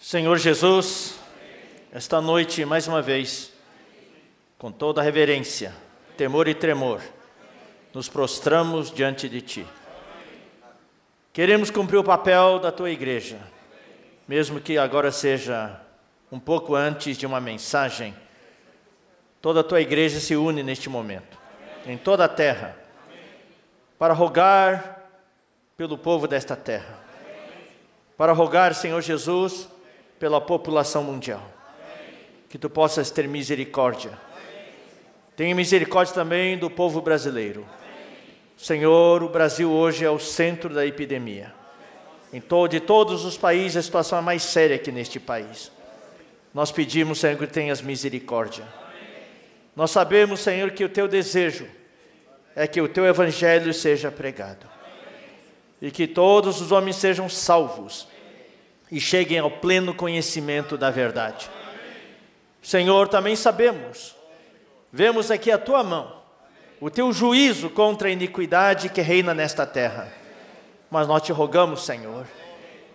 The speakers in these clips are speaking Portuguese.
Senhor Jesus, esta noite, mais uma vez, com toda reverência, temor e tremor, nos prostramos diante de Ti. Queremos cumprir o papel da Tua igreja, mesmo que agora seja um pouco antes de uma mensagem. Toda a Tua igreja se une neste momento, em toda a terra, para rogar pelo povo desta terra, para rogar, Senhor Jesus, pela população mundial. Que Tu possas ter misericórdia Tenha misericórdia também do povo brasileiro. Senhor, o Brasil hoje é o centro da epidemia. Em todo, de todos os países, a situação é mais séria que neste país. Nós pedimos, Senhor, que tenhas misericórdia. Nós sabemos, Senhor, que o teu desejo é que o teu evangelho seja pregado e que todos os homens sejam salvos e cheguem ao pleno conhecimento da verdade. Senhor, também sabemos Vemos aqui a tua mão, o teu juízo contra a iniquidade que reina nesta terra. Mas nós te rogamos, Senhor,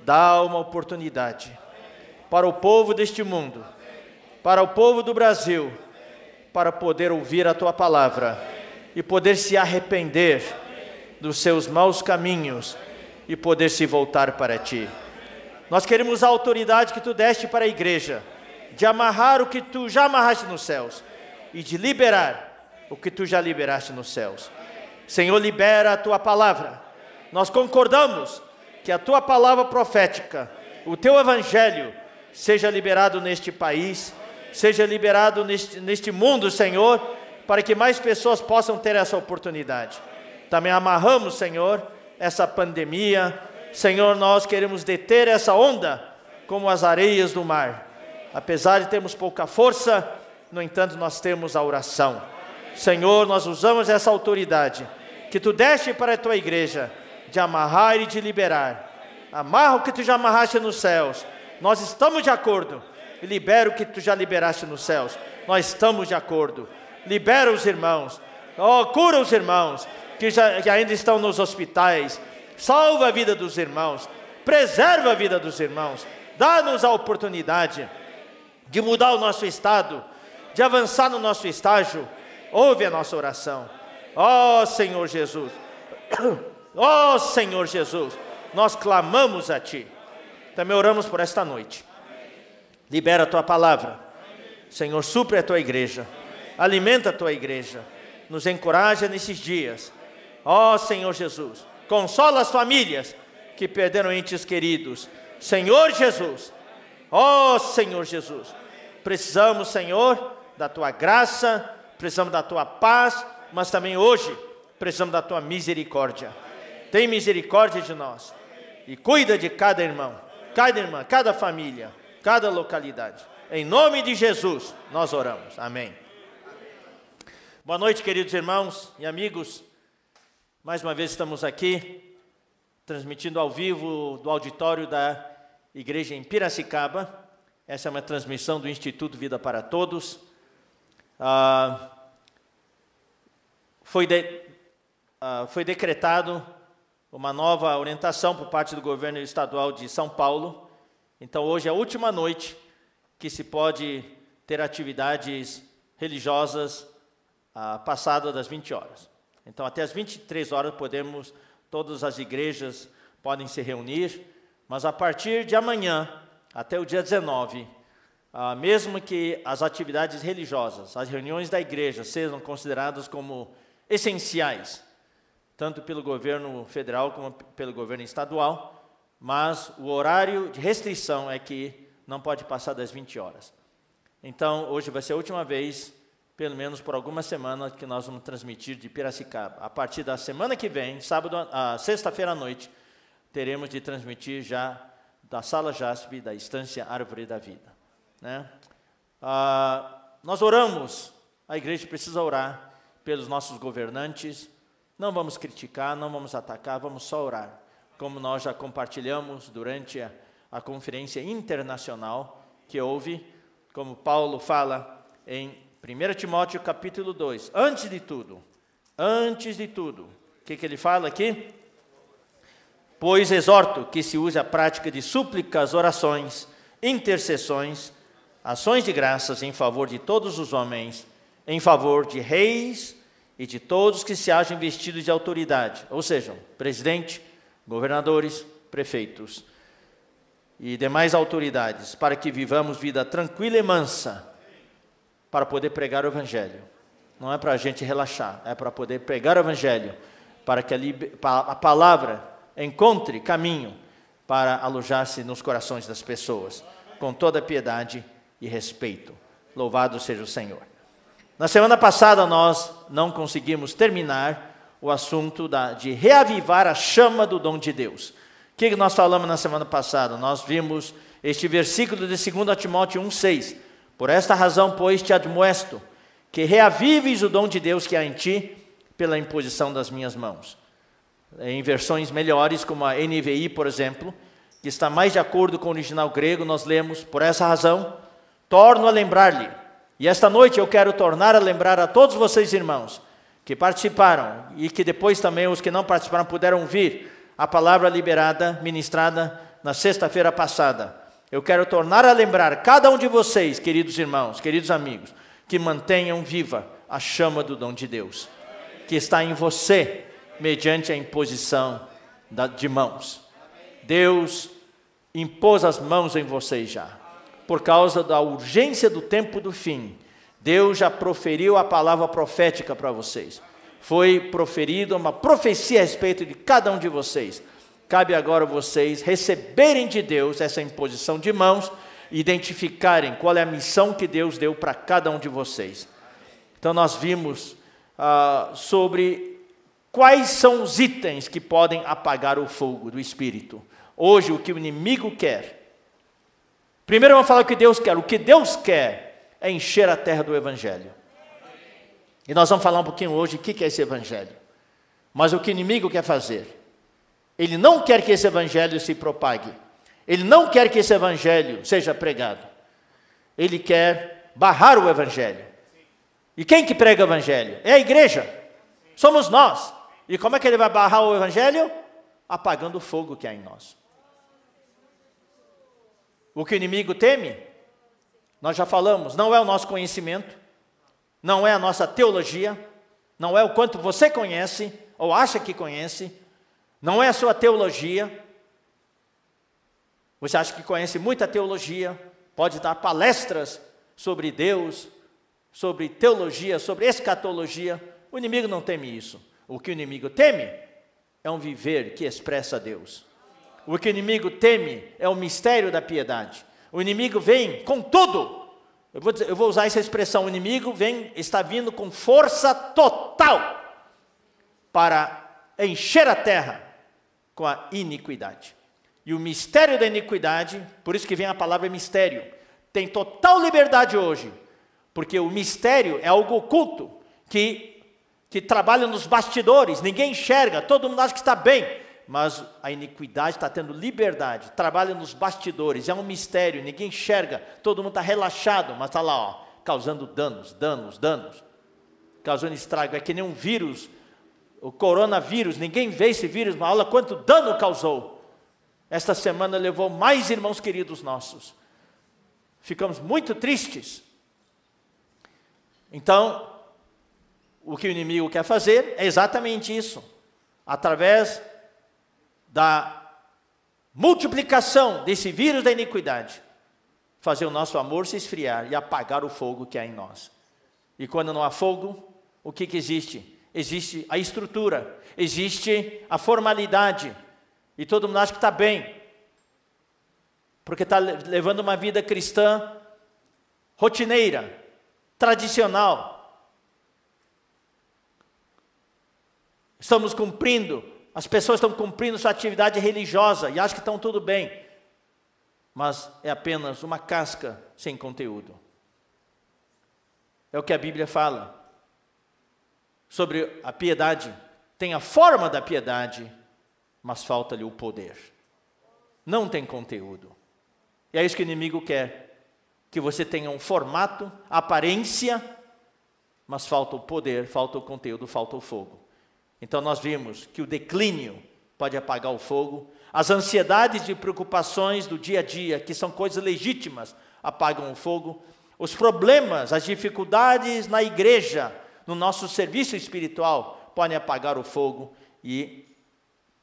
dá uma oportunidade para o povo deste mundo, para o povo do Brasil, para poder ouvir a tua palavra e poder se arrepender dos seus maus caminhos e poder se voltar para ti. Nós queremos a autoridade que tu deste para a igreja, de amarrar o que tu já amarraste nos céus, e de liberar o que tu já liberaste nos céus. Senhor, libera a tua palavra. Nós concordamos que a tua palavra profética, o teu evangelho, seja liberado neste país, seja liberado neste, neste mundo, Senhor, para que mais pessoas possam ter essa oportunidade. Também amarramos, Senhor, essa pandemia. Senhor, nós queremos deter essa onda como as areias do mar. Apesar de termos pouca força, no entanto, nós temos a oração. Senhor, nós usamos essa autoridade que tu deste para a tua igreja de amarrar e de liberar. Amarra o que tu já amarraste nos céus. Nós estamos de acordo. Libera o que tu já liberaste nos céus. Nós estamos de acordo. Libera os irmãos. Oh, cura os irmãos que, já, que ainda estão nos hospitais. Salva a vida dos irmãos. Preserva a vida dos irmãos. Dá-nos a oportunidade de mudar o nosso estado de avançar no nosso estágio. Ouve a nossa oração. Ó oh, Senhor Jesus. Ó oh, Senhor Jesus. Nós clamamos a Ti. Também oramos por esta noite. Libera a Tua palavra. Senhor, supre a Tua igreja. Alimenta a Tua igreja. Nos encoraja nesses dias. Ó Senhor Jesus. Consola as famílias que perderam entes queridos. Senhor Jesus. Ó Senhor Jesus. Precisamos, Senhor da tua graça, precisamos da tua paz, mas também hoje precisamos da tua misericórdia. Tem misericórdia de nós e cuida de cada irmão, cada irmã, cada família, cada localidade. Em nome de Jesus nós oramos. Amém. Boa noite, queridos irmãos e amigos. Mais uma vez estamos aqui transmitindo ao vivo do auditório da Igreja em Piracicaba. Essa é uma transmissão do Instituto Vida para Todos. Ah, foi, de, ah, foi decretado uma nova orientação por parte do governo estadual de São Paulo. Então, hoje é a última noite que se pode ter atividades religiosas ah, passada das 20 horas. Então, até as 23 horas podemos, todas as igrejas podem se reunir, mas a partir de amanhã, até o dia 19, ah, mesmo que as atividades religiosas, as reuniões da igreja, sejam consideradas como essenciais, tanto pelo governo federal como pelo governo estadual, mas o horário de restrição é que não pode passar das 20 horas. Então, hoje vai ser a última vez, pelo menos por algumas semanas, que nós vamos transmitir de Piracicaba. A partir da semana que vem, sábado, sexta-feira à noite, teremos de transmitir já da Sala Jaspe, da Estância Árvore da Vida. Né? Ah, nós oramos, a igreja precisa orar pelos nossos governantes. Não vamos criticar, não vamos atacar, vamos só orar. Como nós já compartilhamos durante a, a conferência internacional que houve, como Paulo fala em 1 Timóteo capítulo 2. Antes de tudo, antes de tudo, o que, que ele fala aqui? Pois exorto que se use a prática de súplicas, orações, intercessões, ações de graças em favor de todos os homens, em favor de reis e de todos que se hajam vestidos de autoridade, ou seja, presidente, governadores, prefeitos e demais autoridades, para que vivamos vida tranquila e mansa, para poder pregar o Evangelho. Não é para a gente relaxar, é para poder pregar o Evangelho, para que a, a palavra encontre caminho para alojar-se nos corações das pessoas, com toda piedade e respeito. Louvado seja o Senhor. Na semana passada, nós não conseguimos terminar o assunto da, de reavivar a chama do dom de Deus. O que nós falamos na semana passada? Nós vimos este versículo de 2 Timóteo 1,6. Por esta razão, pois, te admoesto que reavives o dom de Deus que há em ti pela imposição das minhas mãos. Em versões melhores, como a NVI, por exemplo, que está mais de acordo com o original grego, nós lemos: Por essa razão, torno a lembrar-lhe, e esta noite eu quero tornar a lembrar a todos vocês, irmãos, que participaram e que depois também os que não participaram puderam ouvir a palavra liberada, ministrada na sexta-feira passada. Eu quero tornar a lembrar cada um de vocês, queridos irmãos, queridos amigos, que mantenham viva a chama do dom de Deus, que está em você, mediante a imposição de mãos. Deus impôs as mãos em vocês já por causa da urgência do tempo do fim, Deus já proferiu a palavra profética para vocês. Foi proferida uma profecia a respeito de cada um de vocês. Cabe agora vocês receberem de Deus essa imposição de mãos, e identificarem qual é a missão que Deus deu para cada um de vocês. Então, nós vimos ah, sobre quais são os itens que podem apagar o fogo do Espírito. Hoje, o que o inimigo quer Primeiro vamos falar o que Deus quer. O que Deus quer é encher a terra do Evangelho. E nós vamos falar um pouquinho hoje o que é esse Evangelho. Mas o que o inimigo quer fazer? Ele não quer que esse Evangelho se propague. Ele não quer que esse Evangelho seja pregado. Ele quer barrar o Evangelho. E quem que prega o Evangelho? É a igreja. Somos nós. E como é que ele vai barrar o Evangelho? Apagando o fogo que há em nós. O que o inimigo teme, nós já falamos, não é o nosso conhecimento, não é a nossa teologia, não é o quanto você conhece ou acha que conhece, não é a sua teologia. Você acha que conhece muita teologia, pode dar palestras sobre Deus, sobre teologia, sobre escatologia. O inimigo não teme isso. O que o inimigo teme é um viver que expressa Deus. O que o inimigo teme é o mistério da piedade. O inimigo vem com tudo. Eu vou, dizer, eu vou usar essa expressão: o inimigo vem, está vindo com força total para encher a terra com a iniquidade. E o mistério da iniquidade, por isso que vem a palavra mistério, tem total liberdade hoje, porque o mistério é algo oculto que, que trabalha nos bastidores, ninguém enxerga, todo mundo acha que está bem, mas a iniquidade está tendo liberdade, trabalha nos bastidores, é um mistério, ninguém enxerga, todo mundo está relaxado, mas está lá, ó, causando danos, danos, danos, causando estrago. É que nem um vírus, o coronavírus, ninguém vê esse vírus, mas olha quanto dano causou. Esta semana levou mais irmãos queridos nossos. Ficamos muito tristes. Então, o que o inimigo quer fazer é exatamente isso. Através da multiplicação desse vírus da iniquidade, fazer o nosso amor se esfriar e apagar o fogo que há em nós. E quando não há fogo, o que, que existe? Existe a estrutura, existe a formalidade, e todo mundo acha que está bem, porque está levando uma vida cristã rotineira, tradicional. Estamos cumprindo as pessoas estão cumprindo sua atividade religiosa e acham que estão tudo bem, mas é apenas uma casca sem conteúdo. É o que a Bíblia fala sobre a piedade. Tem a forma da piedade, mas falta-lhe o poder. Não tem conteúdo. E é isso que o inimigo quer: que você tenha um formato, aparência, mas falta o poder, falta o conteúdo, falta o fogo. Então nós vimos que o declínio pode apagar o fogo, as ansiedades e preocupações do dia a dia, que são coisas legítimas, apagam o fogo, os problemas, as dificuldades na igreja, no nosso serviço espiritual, podem apagar o fogo e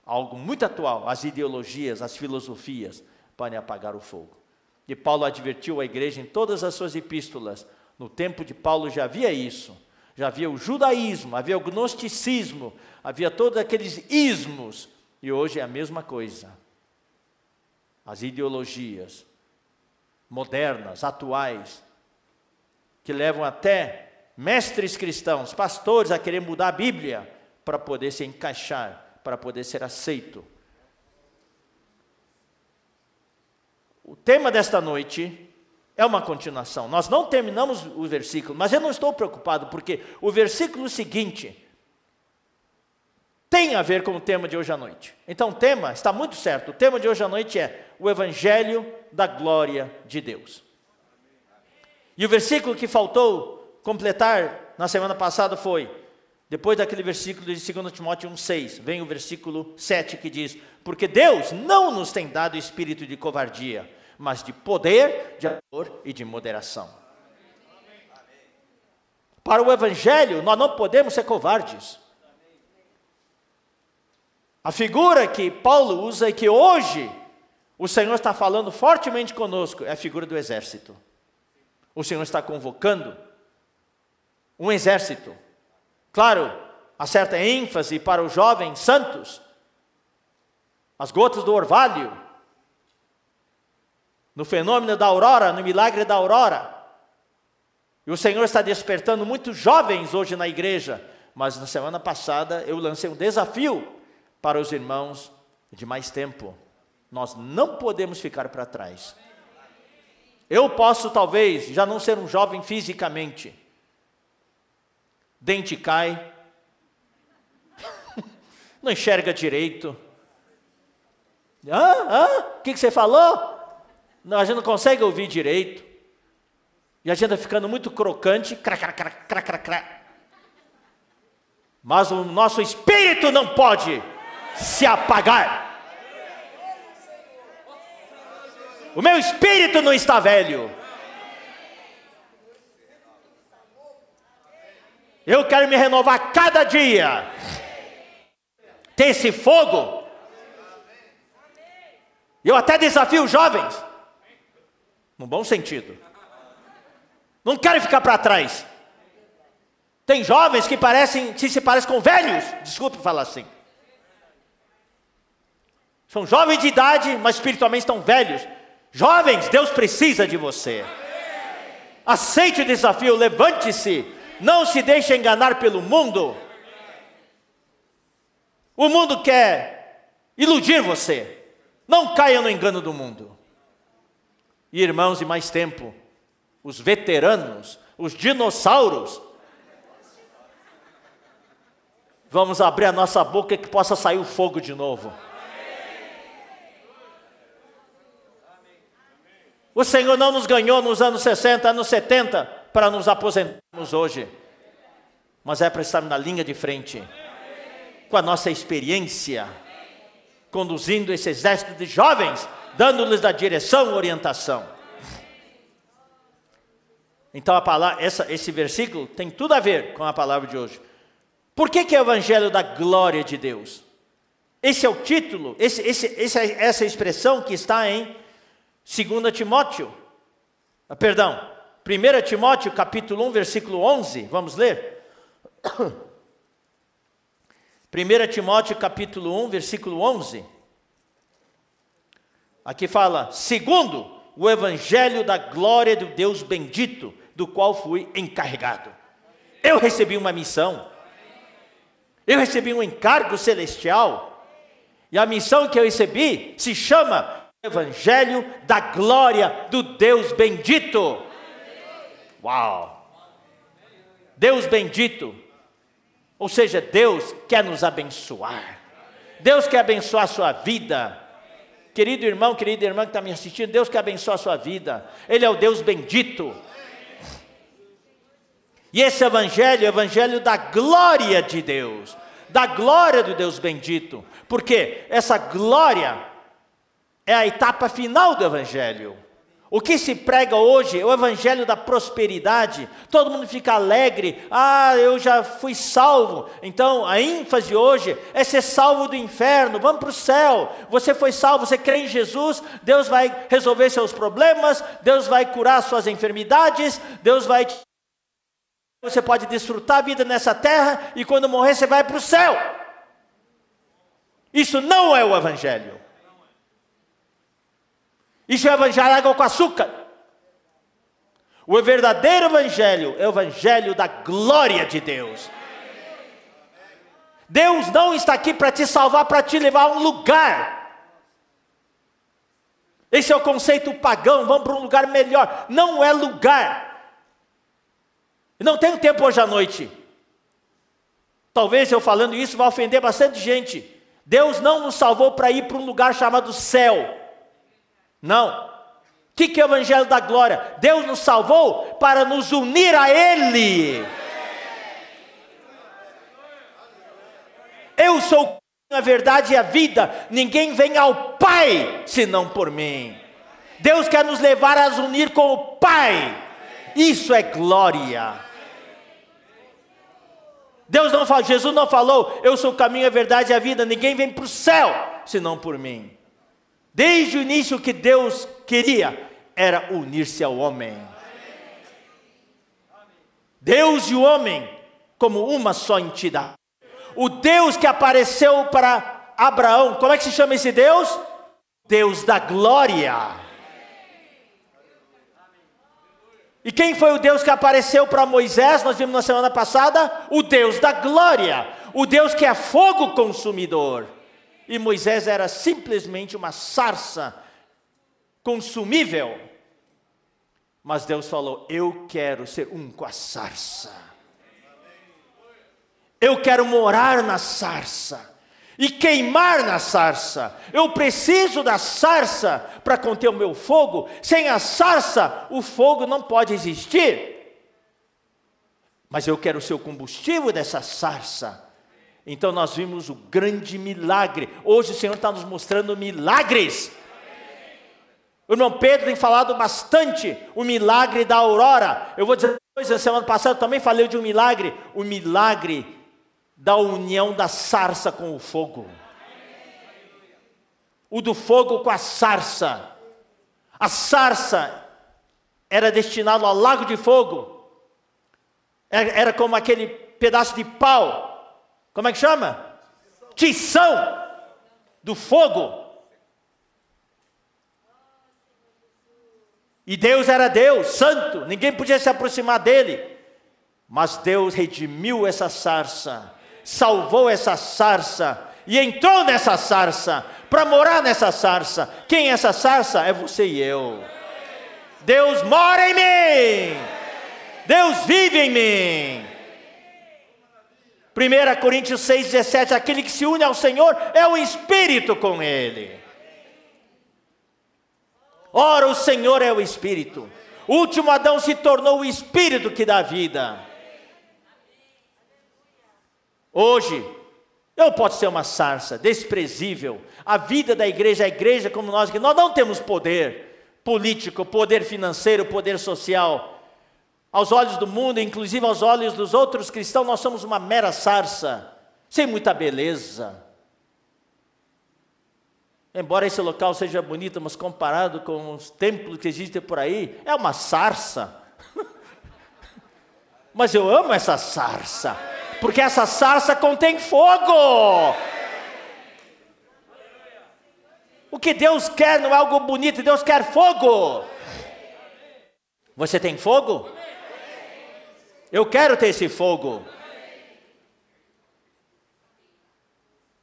algo muito atual, as ideologias, as filosofias podem apagar o fogo. E Paulo advertiu a igreja em todas as suas epístolas. No tempo de Paulo já havia isso. Já havia o judaísmo, havia o gnosticismo, havia todos aqueles ismos. E hoje é a mesma coisa. As ideologias modernas, atuais, que levam até mestres cristãos, pastores a querer mudar a Bíblia para poder se encaixar, para poder ser aceito. O tema desta noite é uma continuação. Nós não terminamos o versículo, mas eu não estou preocupado, porque o versículo seguinte tem a ver com o tema de hoje à noite. Então, o tema está muito certo. O tema de hoje à noite é o Evangelho da Glória de Deus. E o versículo que faltou completar na semana passada foi. Depois daquele versículo de 2 Timóteo 1,6, vem o versículo 7 que diz: Porque Deus não nos tem dado espírito de covardia, mas de poder, de amor e de moderação. Para o Evangelho, nós não podemos ser covardes. A figura que Paulo usa e que hoje o Senhor está falando fortemente conosco é a figura do exército. O Senhor está convocando um exército. Claro, há certa ênfase para os jovens santos, as gotas do orvalho, no fenômeno da aurora, no milagre da aurora. E o Senhor está despertando muitos jovens hoje na igreja, mas na semana passada eu lancei um desafio para os irmãos de mais tempo. Nós não podemos ficar para trás. Eu posso, talvez, já não ser um jovem fisicamente. Dente cai, não enxerga direito. Hã? Hã? O que, que você falou? a gente não consegue ouvir direito. E a gente está ficando muito crocante, cra, cra, cra, cra, cra, cra. Mas o nosso espírito não pode se apagar. O meu espírito não está velho. Eu quero me renovar cada dia. Tem esse fogo. Eu até desafio jovens. No bom sentido. Não querem ficar para trás. Tem jovens que parecem, se parecem com velhos, desculpe falar assim. São jovens de idade, mas espiritualmente estão velhos. Jovens, Deus precisa de você. Aceite o desafio, levante-se. Não se deixe enganar pelo mundo. O mundo quer iludir você. Não caia no engano do mundo e irmãos e mais tempo, os veteranos, os dinossauros, vamos abrir a nossa boca que possa sair o fogo de novo. O Senhor não nos ganhou nos anos 60, anos 70 para nos aposentarmos hoje, mas é para estar na linha de frente com a nossa experiência, conduzindo esse exército de jovens dando-lhes a direção, orientação. Então a palavra, essa, esse versículo tem tudo a ver com a palavra de hoje. Por que, que é o evangelho da glória de Deus? Esse é o título, esse, esse, é, essa é expressão que está em 2 Timóteo, ah, perdão, 1 Timóteo capítulo 1, versículo 11, vamos ler? 1 Timóteo capítulo 1, versículo 11. Aqui fala, segundo o evangelho da glória do Deus bendito, do qual fui encarregado. Eu recebi uma missão. Eu recebi um encargo celestial. E a missão que eu recebi se chama Evangelho da Glória do Deus Bendito. Uau! Deus Bendito. Ou seja, Deus quer nos abençoar. Deus quer abençoar a sua vida. Querido irmão, querida irmã que está me assistindo, Deus que abençoe a sua vida. Ele é o Deus bendito. E esse evangelho é o evangelho da glória de Deus, da glória do Deus bendito. Porque essa glória é a etapa final do evangelho. O que se prega hoje é o evangelho da prosperidade. Todo mundo fica alegre. Ah, eu já fui salvo. Então, a ênfase hoje é ser salvo do inferno. Vamos para o céu. Você foi salvo, você crê em Jesus. Deus vai resolver seus problemas. Deus vai curar suas enfermidades. Deus vai. Te... Você pode desfrutar a vida nessa terra e quando morrer você vai para o céu. Isso não é o evangelho. Isso é evangelho é água com açúcar. O verdadeiro evangelho é o evangelho da glória de Deus. Deus não está aqui para te salvar, para te levar a um lugar. Esse é o conceito pagão, vamos para um lugar melhor. Não é lugar. Não tenho tempo hoje à noite. Talvez eu falando isso vá ofender bastante gente. Deus não nos salvou para ir para um lugar chamado céu. Não. O que, que é o Evangelho da Glória? Deus nos salvou para nos unir a Ele. Eu sou a verdade e a vida. Ninguém vem ao Pai senão por mim. Deus quer nos levar a nos unir com o Pai. Isso é glória. Deus não falou. Jesus não falou, eu sou o caminho, a verdade e a vida, ninguém vem para o céu senão por mim. Desde o início que Deus queria era unir-se ao homem. Deus e o homem como uma só entidade. O Deus que apareceu para Abraão, como é que se chama esse Deus? Deus da glória. E quem foi o Deus que apareceu para Moisés? Nós vimos na semana passada. O Deus da glória. O Deus que é fogo consumidor e Moisés era simplesmente uma sarça consumível. Mas Deus falou: Eu quero ser um com a sarça. Eu quero morar na sarça e queimar na sarça. Eu preciso da sarça para conter o meu fogo. Sem a sarça, o fogo não pode existir. Mas eu quero ser o combustível dessa sarça então nós vimos o grande milagre. Hoje o Senhor está nos mostrando milagres. O irmão Pedro tem falado bastante o milagre da aurora. Eu vou dizer coisa, semana passada também falei de um milagre, o milagre da união da sarça com o fogo. O do fogo com a sarça. A sarça era destinada ao lago de fogo. É, era como aquele pedaço de pau como é que chama? Tição do fogo. E Deus era Deus, santo, ninguém podia se aproximar dele. Mas Deus redimiu essa sarça, salvou essa sarça e entrou nessa sarça para morar nessa sarça. Quem é essa sarça? É você e eu. Deus mora em mim. Deus vive em mim. 1 Coríntios 6,17: aquele que se une ao Senhor é o Espírito com Ele. Ora, o Senhor é o Espírito. O último Adão se tornou o Espírito que dá vida. Hoje, eu posso ser uma sarça, desprezível. A vida da igreja, é a igreja como nós, que nós não temos poder político, poder financeiro, poder social. Aos olhos do mundo, inclusive aos olhos dos outros cristãos, nós somos uma mera sarça, sem muita beleza. Embora esse local seja bonito, mas comparado com os templos que existem por aí, é uma sarça. mas eu amo essa sarça, porque essa sarça contém fogo. O que Deus quer não é algo bonito, Deus quer fogo. Você tem fogo? Eu quero ter esse fogo.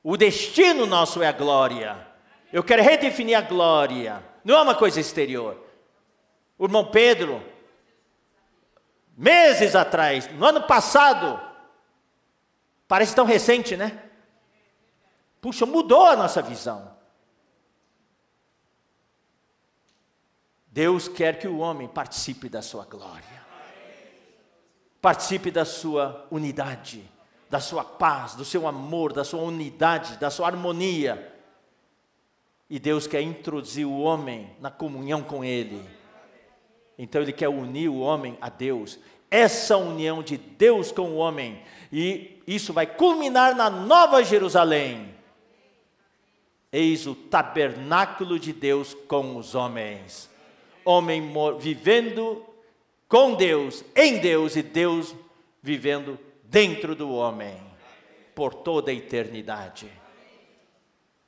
O destino nosso é a glória. Eu quero redefinir a glória. Não é uma coisa exterior. O irmão Pedro, meses atrás, no ano passado, parece tão recente, né? Puxa, mudou a nossa visão. Deus quer que o homem participe da sua glória. Participe da sua unidade, da sua paz, do seu amor, da sua unidade, da sua harmonia. E Deus quer introduzir o homem na comunhão com Ele. Então Ele quer unir o homem a Deus. Essa união de Deus com o homem. E isso vai culminar na Nova Jerusalém. Eis o tabernáculo de Deus com os homens. Homem vivendo com Deus, em Deus e Deus vivendo dentro do homem por toda a eternidade.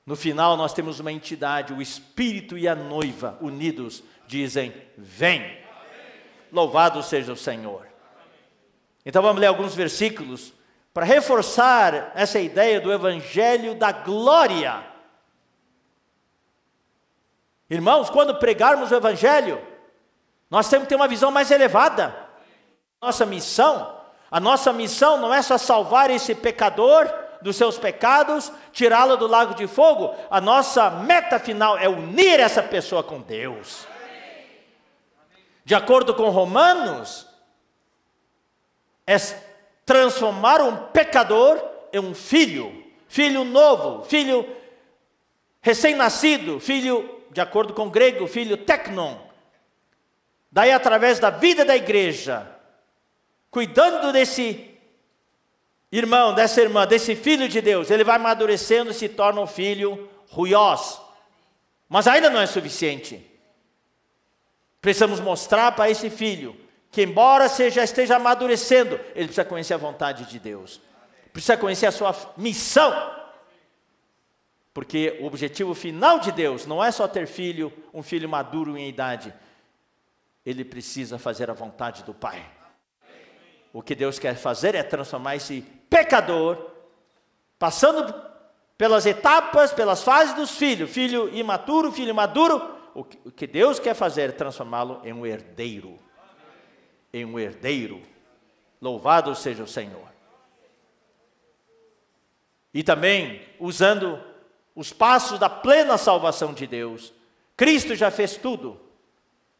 No final, nós temos uma entidade, o Espírito e a noiva unidos dizem: Vem! Louvado seja o Senhor. Então vamos ler alguns versículos para reforçar essa ideia do Evangelho da glória. Irmãos, quando pregarmos o Evangelho, nós temos que ter uma visão mais elevada. Nossa missão, a nossa missão não é só salvar esse pecador dos seus pecados, tirá-lo do lago de fogo. A nossa meta final é unir essa pessoa com Deus. De acordo com Romanos, é transformar um pecador em um filho, filho novo, filho recém-nascido, filho, de acordo com o grego, filho tecnon, Daí, através da vida da igreja, cuidando desse irmão, dessa irmã, desse filho de Deus, ele vai amadurecendo e se torna um filho ruiós. Mas ainda não é suficiente. Precisamos mostrar para esse filho que, embora seja esteja amadurecendo, ele precisa conhecer a vontade de Deus, precisa conhecer a sua missão. Porque o objetivo final de Deus não é só ter filho, um filho maduro em idade, ele precisa fazer a vontade do Pai. O que Deus quer fazer é transformar esse pecador, passando pelas etapas, pelas fases dos filhos, filho imaturo, filho maduro. O que Deus quer fazer é transformá-lo em um herdeiro. Em um herdeiro. Louvado seja o Senhor. E também usando os passos da plena salvação de Deus. Cristo já fez tudo.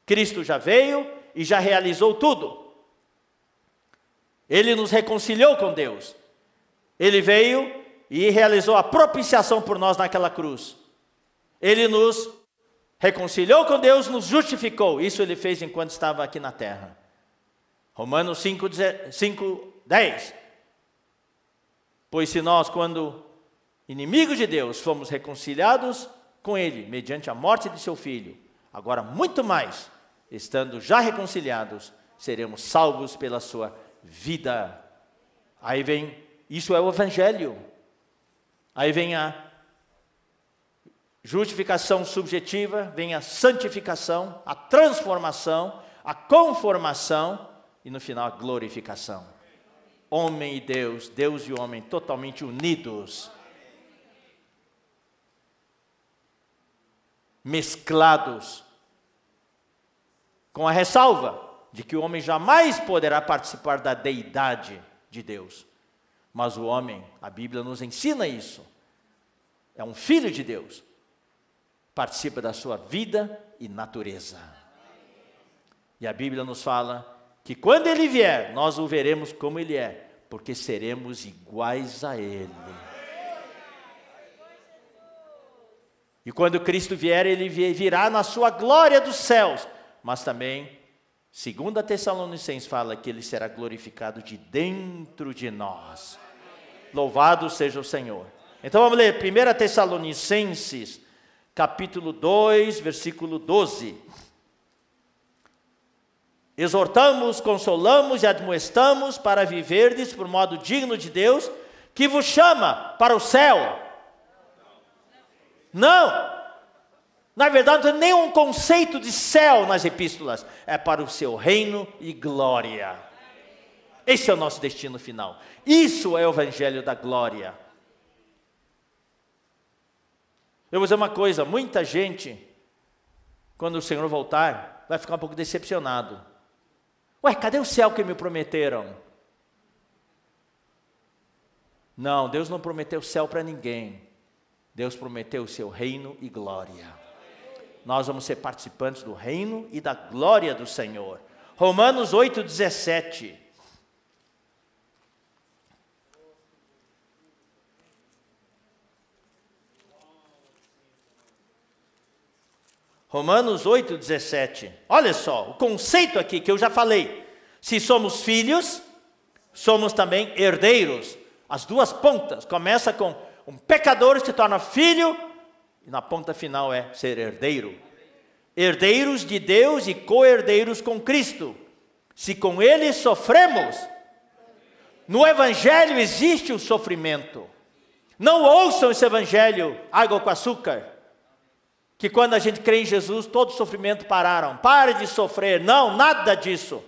Cristo já veio e já realizou tudo. Ele nos reconciliou com Deus. Ele veio e realizou a propiciação por nós naquela cruz. Ele nos reconciliou com Deus, nos justificou. Isso ele fez enquanto estava aqui na terra. Romanos 5, 10. Pois se nós, quando inimigos de Deus, fomos reconciliados com Ele, mediante a morte de seu filho, agora muito mais estando já reconciliados, seremos salvos pela sua vida. Aí vem, isso é o evangelho. Aí vem a justificação subjetiva, vem a santificação, a transformação, a conformação e no final a glorificação. Homem e Deus, Deus e homem totalmente unidos. Mesclados com a ressalva de que o homem jamais poderá participar da deidade de Deus. Mas o homem, a Bíblia nos ensina isso, é um filho de Deus, participa da sua vida e natureza. E a Bíblia nos fala que quando ele vier, nós o veremos como ele é, porque seremos iguais a ele. E quando Cristo vier, ele virá na sua glória dos céus mas também, segundo a Tessalonicenses fala que ele será glorificado de dentro de nós. Louvado seja o Senhor. Então vamos ler 1 Tessalonicenses, capítulo 2, versículo 12. Exortamos, consolamos e admoestamos para viverdes por modo digno de Deus, que vos chama para o céu. Não! Na verdade, não tem é nenhum conceito de céu nas epístolas. É para o seu reino e glória. Esse é o nosso destino final. Isso é o evangelho da glória. Eu vou dizer uma coisa: muita gente, quando o Senhor voltar, vai ficar um pouco decepcionado. Ué, cadê o céu que me prometeram? Não, Deus não prometeu céu para ninguém. Deus prometeu o seu reino e glória nós vamos ser participantes do reino e da glória do Senhor. Romanos 8,17. Romanos 8,17. Olha só, o conceito aqui que eu já falei. Se somos filhos, somos também herdeiros. As duas pontas. Começa com um pecador se torna filho e na ponta final é ser herdeiro. Herdeiros de Deus e co-herdeiros com Cristo. Se com Ele sofremos, no Evangelho existe o sofrimento. Não ouçam esse Evangelho água com açúcar que quando a gente crê em Jesus, todo sofrimento pararam. Pare de sofrer. Não, nada disso.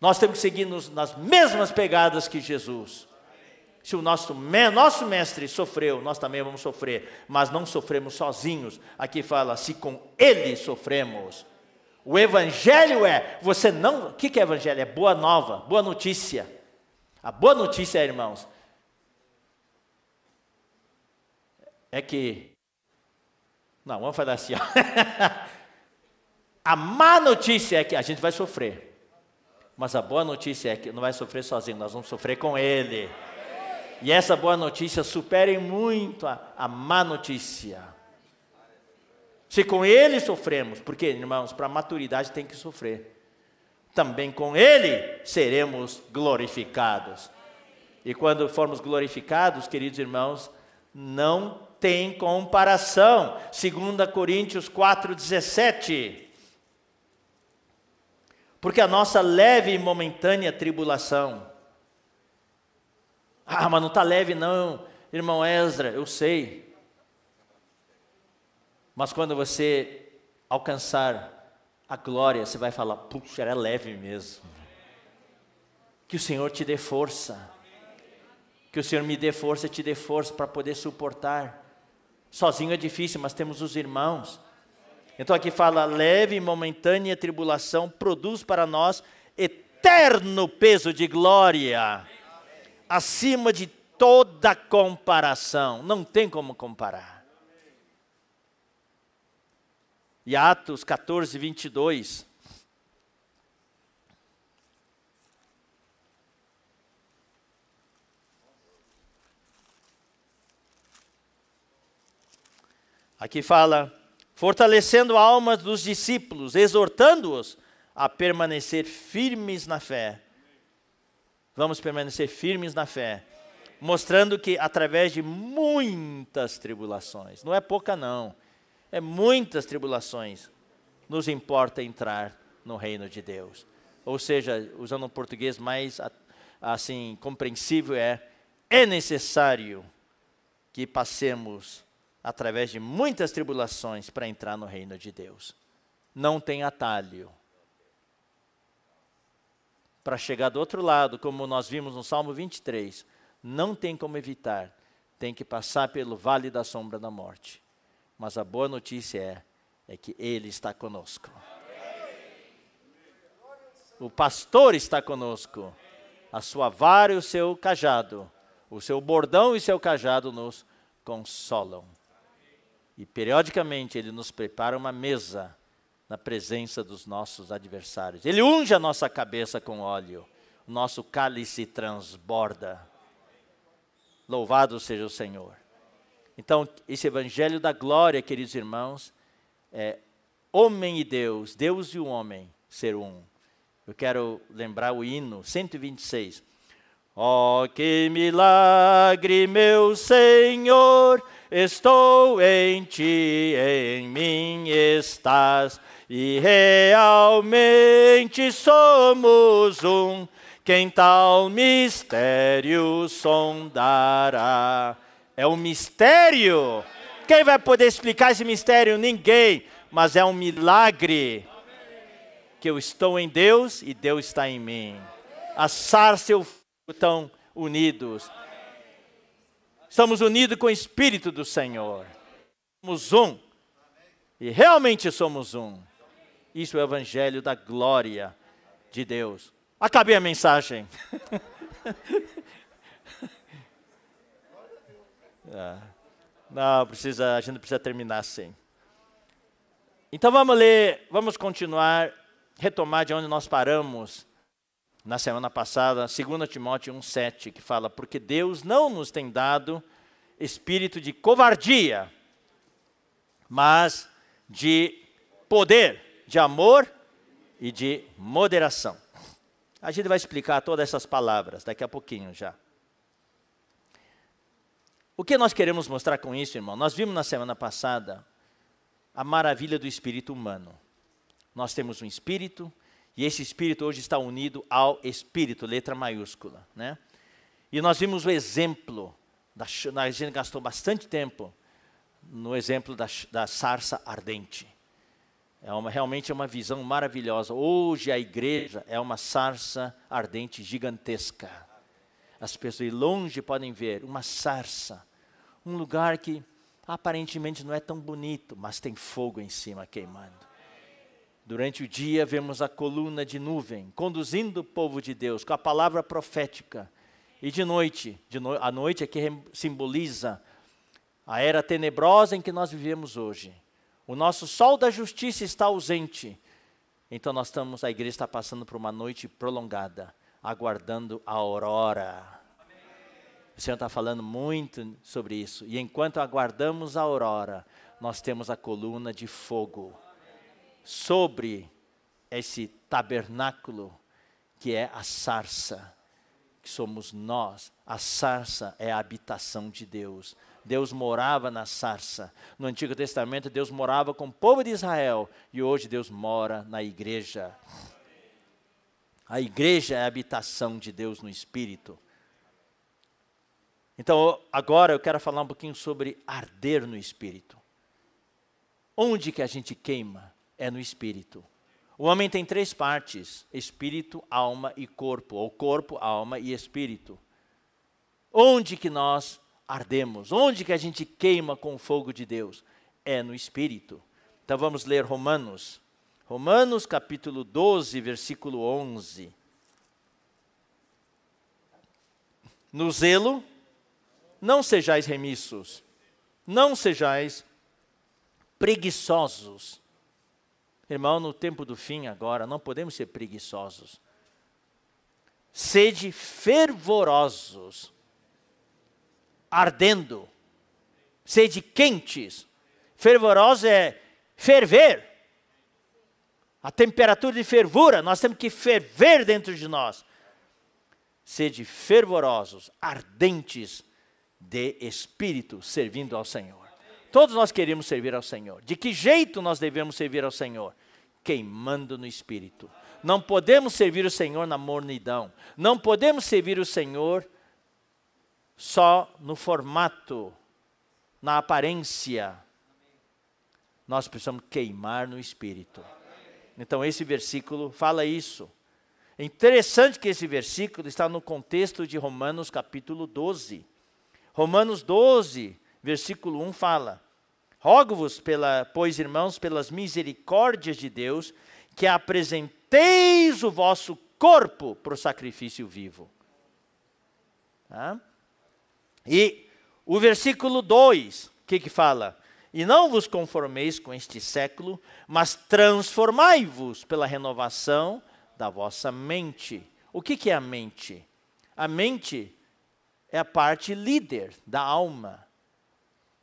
Nós temos que seguir nos, nas mesmas pegadas que Jesus. Se o nosso, nosso mestre sofreu, nós também vamos sofrer, mas não sofremos sozinhos. Aqui fala, se com ele sofremos. O evangelho é, você não. O que é evangelho? É boa nova, boa notícia. A boa notícia, irmãos, é que. Não, vamos falar assim. a má notícia é que a gente vai sofrer. Mas a boa notícia é que não vai sofrer sozinho, nós vamos sofrer com Ele. E essa boa notícia supere muito a, a má notícia. Se com ele sofremos, porque, irmãos, para a maturidade tem que sofrer, também com ele seremos glorificados. E quando formos glorificados, queridos irmãos, não tem comparação. 2 Coríntios 4,17. Porque a nossa leve e momentânea tribulação ah, mas não está leve não, irmão Ezra, eu sei. Mas quando você alcançar a glória, você vai falar, puxa, era leve mesmo. Que o Senhor te dê força. Que o Senhor me dê força e te dê força para poder suportar. Sozinho é difícil, mas temos os irmãos. Então aqui fala: leve e momentânea tribulação produz para nós eterno peso de glória acima de toda comparação. Não tem como comparar. E Atos 14, 22. Aqui fala, fortalecendo a alma dos discípulos, exortando-os a permanecer firmes na fé vamos permanecer firmes na fé, mostrando que através de muitas tribulações, não é pouca não, é muitas tribulações, nos importa entrar no reino de Deus. Ou seja, usando um português mais assim compreensível é é necessário que passemos através de muitas tribulações para entrar no reino de Deus. Não tem atalho para chegar do outro lado, como nós vimos no Salmo 23, não tem como evitar, tem que passar pelo vale da sombra da morte. Mas a boa notícia é, é que Ele está conosco. O pastor está conosco. A sua vara e o seu cajado, o seu bordão e seu cajado nos consolam. E periodicamente ele nos prepara uma mesa na presença dos nossos adversários. Ele unge a nossa cabeça com óleo, o nosso cálice transborda. Louvado seja o Senhor. Então, esse evangelho da glória, queridos irmãos, é homem e Deus, Deus e o homem ser um. Eu quero lembrar o hino 126. Oh, que milagre, meu Senhor, estou em ti, em mim estás, e realmente somos um. Quem tal mistério sondará? É um mistério? Quem vai poder explicar esse mistério? Ninguém, mas é um milagre que eu estou em Deus e Deus está em mim. Assar seu estão unidos. Estamos unidos com o Espírito do Senhor. Somos um. E realmente somos um. Isso é o Evangelho da glória de Deus. Acabei a mensagem. Ah. Não, precisa, a gente precisa terminar assim. Então vamos ler, vamos continuar, retomar de onde nós paramos na semana passada, 2 Timóteo 1,7, que fala: Porque Deus não nos tem dado espírito de covardia, mas de poder, de amor e de moderação. A gente vai explicar todas essas palavras daqui a pouquinho já. O que nós queremos mostrar com isso, irmão? Nós vimos na semana passada a maravilha do espírito humano. Nós temos um espírito, e esse espírito hoje está unido ao espírito, letra maiúscula. Né? E nós vimos o exemplo, da, a gente gastou bastante tempo no exemplo da, da sarça ardente. É uma, realmente é uma visão maravilhosa. Hoje a igreja é uma sarça ardente gigantesca. As pessoas de longe podem ver uma sarça, um lugar que aparentemente não é tão bonito, mas tem fogo em cima queimando. Durante o dia, vemos a coluna de nuvem conduzindo o povo de Deus com a palavra profética. E de noite, de no a noite é que simboliza a era tenebrosa em que nós vivemos hoje. O nosso sol da justiça está ausente. Então nós estamos, a igreja está passando por uma noite prolongada, aguardando a aurora. O Senhor está falando muito sobre isso. E enquanto aguardamos a aurora, nós temos a coluna de fogo sobre esse tabernáculo que é a sarça, que somos nós. A sarça é a habitação de Deus. Deus morava na sarça. No Antigo Testamento, Deus morava com o povo de Israel e hoje Deus mora na igreja. A igreja é a habitação de Deus no espírito. Então, agora eu quero falar um pouquinho sobre arder no espírito. Onde que a gente queima? é no espírito. O homem tem três partes: espírito, alma e corpo, ou corpo, alma e espírito. Onde que nós ardemos? Onde que a gente queima com o fogo de Deus? É no espírito. Então vamos ler Romanos. Romanos capítulo 12, versículo 11. No zelo, não sejais remissos, não sejais preguiçosos Irmão, no tempo do fim agora, não podemos ser preguiçosos. Sede fervorosos, ardendo. Sede quentes. Fervoroso é ferver. A temperatura de fervura, nós temos que ferver dentro de nós. Sede fervorosos, ardentes de espírito, servindo ao Senhor. Todos nós queremos servir ao Senhor. De que jeito nós devemos servir ao Senhor? Queimando no espírito. Não podemos servir o Senhor na mornidão. Não podemos servir o Senhor só no formato, na aparência. Nós precisamos queimar no espírito. Então, esse versículo fala isso. É interessante que esse versículo está no contexto de Romanos capítulo 12. Romanos 12, versículo 1 fala: Rogo-vos, pois irmãos, pelas misericórdias de Deus, que apresenteis o vosso corpo para o sacrifício vivo. Tá? E o versículo 2, o que, que fala? E não vos conformeis com este século, mas transformai-vos pela renovação da vossa mente. O que, que é a mente? A mente é a parte líder da alma.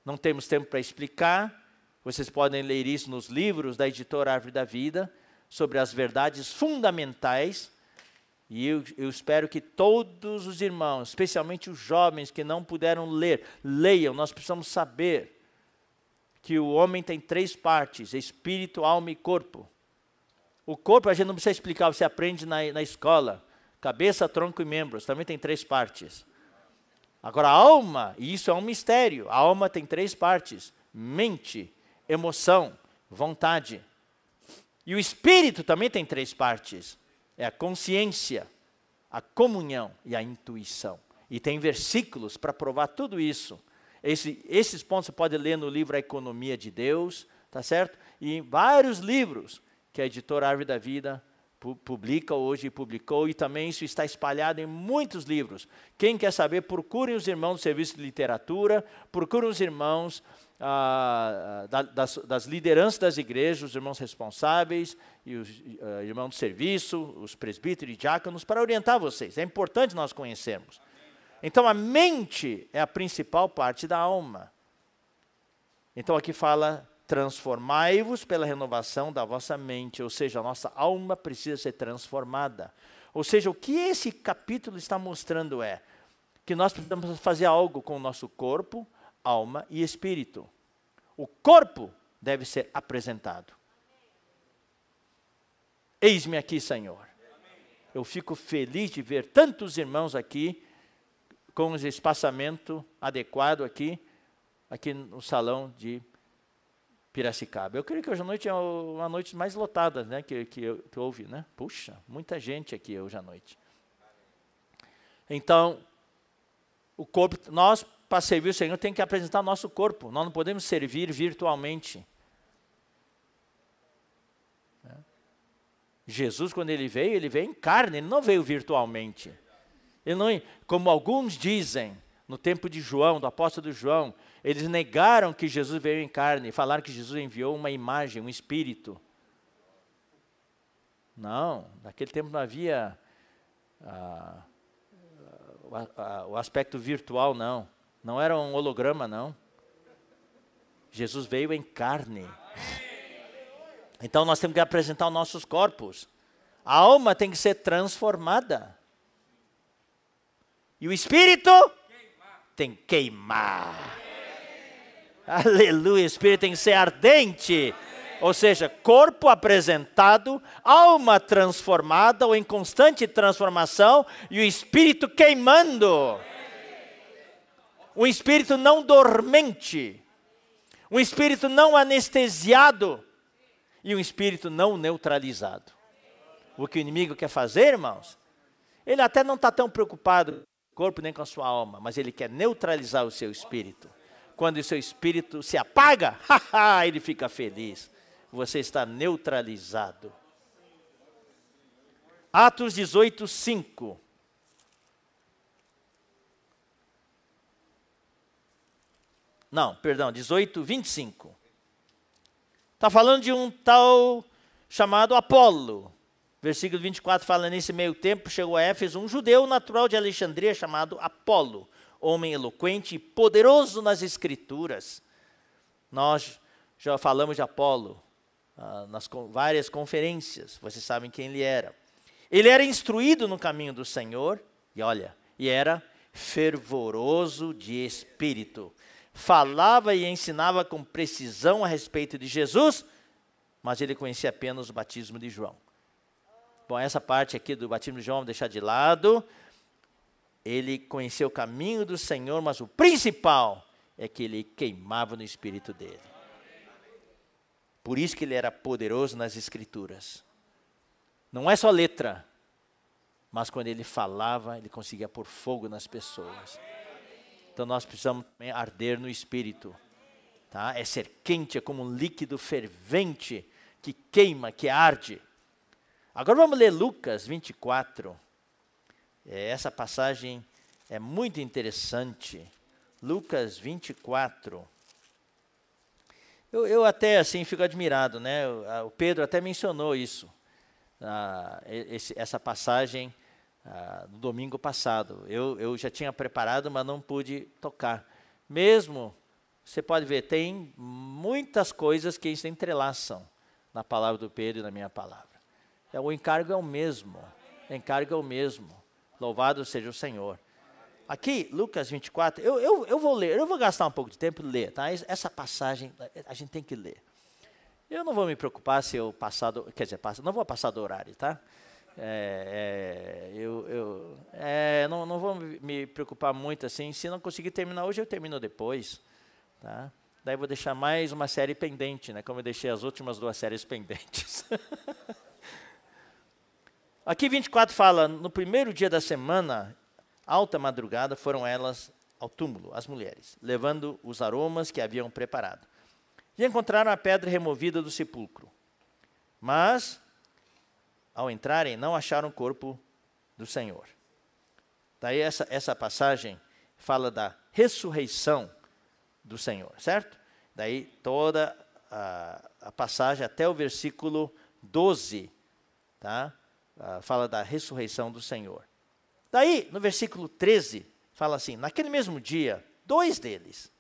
Não temos tempo para explicar. Vocês podem ler isso nos livros da editora Árvore da Vida, sobre as verdades fundamentais. E eu, eu espero que todos os irmãos, especialmente os jovens que não puderam ler, leiam. Nós precisamos saber que o homem tem três partes: espírito, alma e corpo. O corpo a gente não precisa explicar, você aprende na, na escola. Cabeça, tronco e membros, também tem três partes. Agora, a alma, e isso é um mistério, a alma tem três partes: mente, emoção, vontade. E o espírito também tem três partes: é a consciência, a comunhão e a intuição. E tem versículos para provar tudo isso. Esse, esses pontos você pode ler no livro A Economia de Deus, tá certo? E em vários livros que é a editora Árvore da Vida publica hoje e publicou, e também isso está espalhado em muitos livros. Quem quer saber, procurem os irmãos do Serviço de Literatura, procurem os irmãos ah, das, das, lideranças das igrejas, os irmãos responsáveis, e os ah, irmãos do serviço, os presbíteros e diáconos, para orientar vocês. É importante nós conhecermos. Então, a mente é a principal parte da alma. Então, aqui fala transformai-vos pela renovação da vossa mente, ou seja, a nossa alma precisa ser transformada. Ou seja, o que esse capítulo está mostrando é que nós precisamos fazer algo com o nosso corpo, alma e espírito. O corpo deve ser apresentado. Eis-me aqui, Senhor. Eu fico feliz de ver tantos irmãos aqui com o um espaçamento adequado aqui, aqui no salão de Piracicaba. Eu creio que hoje à noite é uma noite mais lotada né, que, que, eu, que ouvi. Né? Puxa, muita gente aqui hoje à noite. Então, o corpo, nós, para servir o Senhor, tem que apresentar nosso corpo. Nós não podemos servir virtualmente. Né? Jesus, quando ele veio, ele veio em carne, ele não veio virtualmente. Ele não, como alguns dizem, no tempo de João, do apóstolo João, eles negaram que Jesus veio em carne, falaram que Jesus enviou uma imagem, um espírito. Não, naquele tempo não havia ah, o aspecto virtual, não. Não era um holograma, não. Jesus veio em carne. Então nós temos que apresentar os nossos corpos. A alma tem que ser transformada. E o espírito tem que queimar. Aleluia, espírito tem que ser ardente. Ou seja, corpo apresentado, alma transformada ou em constante transformação e o espírito queimando. Um espírito não dormente, um espírito não anestesiado e um espírito não neutralizado. O que o inimigo quer fazer, irmãos, ele até não está tão preocupado com o corpo nem com a sua alma, mas ele quer neutralizar o seu espírito quando o seu espírito se apaga, ele fica feliz. Você está neutralizado. Atos 18, 5. Não, perdão, 18, 25. Está falando de um tal chamado Apolo. Versículo 24 fala: Nesse meio tempo chegou a Éfeso um judeu natural de Alexandria chamado Apolo, homem eloquente e poderoso nas Escrituras. Nós já falamos de Apolo ah, nas co várias conferências, vocês sabem quem ele era. Ele era instruído no caminho do Senhor, e olha, e era fervoroso de espírito. Falava e ensinava com precisão a respeito de Jesus, mas ele conhecia apenas o batismo de João. Bom, essa parte aqui do batismo de João vamos deixar de lado, ele conheceu o caminho do Senhor, mas o principal é que ele queimava no espírito dele. Por isso que ele era poderoso nas escrituras. Não é só letra, mas quando ele falava, ele conseguia pôr fogo nas pessoas. Então nós precisamos arder no espírito. Tá? É ser quente, é como um líquido fervente que queima, que arde. Agora vamos ler Lucas 24. É, essa passagem é muito interessante. Lucas 24. Eu, eu até assim fico admirado, né? O, Pedro até mencionou isso, ah, esse, essa passagem ah, no domingo passado. Eu, eu já tinha preparado, mas não pude tocar. Mesmo, você pode ver, tem muitas coisas que se entrelaçam na palavra do Pedro e na minha palavra. É, o encargo é o mesmo. O encargo é o mesmo. Louvado seja o Senhor. Aqui, Lucas 24, eu, eu, eu vou ler, eu vou gastar um pouco de tempo ler, tá? Essa passagem a gente tem que ler. Eu não vou me preocupar se eu passar, do, quer dizer, não vou passar do horário, tá? É, é, eu, eu é, não, não vou me preocupar muito assim. Se não conseguir terminar hoje, eu termino depois, tá? Daí vou deixar mais uma série pendente, né? Como eu deixei as últimas duas séries pendentes. Aqui 24 fala: no primeiro dia da semana, alta madrugada, foram elas ao túmulo, as mulheres, levando os aromas que haviam preparado. E encontraram a pedra removida do sepulcro. Mas, ao entrarem, não acharam o corpo do Senhor. Daí essa, essa passagem fala da ressurreição do Senhor, certo? Daí toda a, a passagem até o versículo 12, tá? Ah, fala da ressurreição do Senhor. Daí, no versículo 13, fala assim: Naquele mesmo dia, dois deles.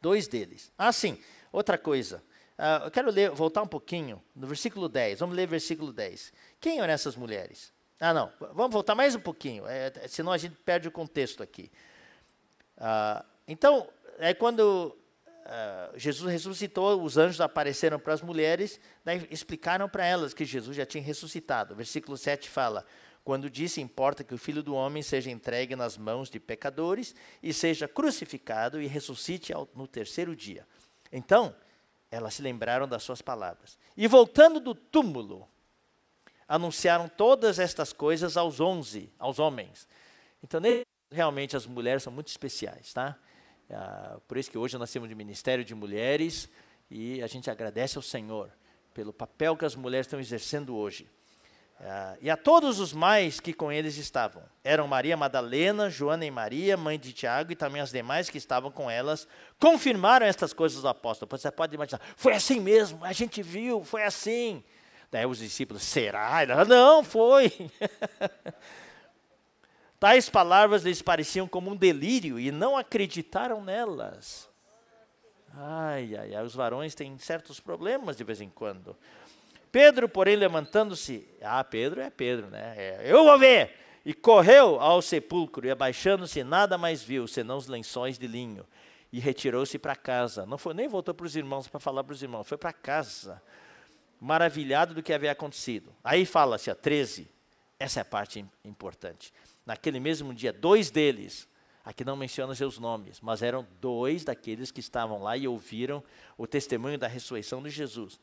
Dois deles. Ah, sim, outra coisa. Ah, eu quero ler, voltar um pouquinho no versículo 10. Vamos ler versículo 10. Quem eram essas mulheres? Ah, não. Vamos voltar mais um pouquinho, é, é, senão a gente perde o contexto aqui. Ah, então, é quando ah, Jesus ressuscitou, os anjos apareceram para as mulheres, né, explicaram para elas que Jesus já tinha ressuscitado. O versículo 7 fala: Quando disse, importa que o filho do homem seja entregue nas mãos de pecadores e seja crucificado e ressuscite ao, no terceiro dia. Então, elas se lembraram das suas palavras. E voltando do túmulo, anunciaram todas estas coisas aos onze, aos homens. Então, realmente as mulheres são muito especiais, tá? Ah, por isso que hoje nós temos o Ministério de Mulheres e a gente agradece ao Senhor pelo papel que as mulheres estão exercendo hoje. Ah, e a todos os mais que com eles estavam. Eram Maria Madalena, Joana e Maria, mãe de Tiago, e também as demais que estavam com elas, confirmaram estas coisas do apóstolo. Você pode imaginar, foi assim mesmo, a gente viu, foi assim. Daí os discípulos, será? Ela, não, foi. Tais palavras lhes pareciam como um delírio e não acreditaram nelas. Ai, ai, ai, os varões têm certos problemas de vez em quando. Pedro, porém, levantando-se, ah, Pedro é Pedro, né? É, eu vou ver! E correu ao sepulcro e, abaixando-se, nada mais viu senão os lençóis de linho. E retirou-se para casa. Não foi nem voltou para os irmãos para falar para os irmãos, foi para casa, maravilhado do que havia acontecido. Aí fala-se, a 13, essa é a parte importante. Naquele mesmo dia, dois deles, aqui não menciona seus nomes, mas eram dois daqueles que estavam lá e ouviram o testemunho da ressurreição de Jesus.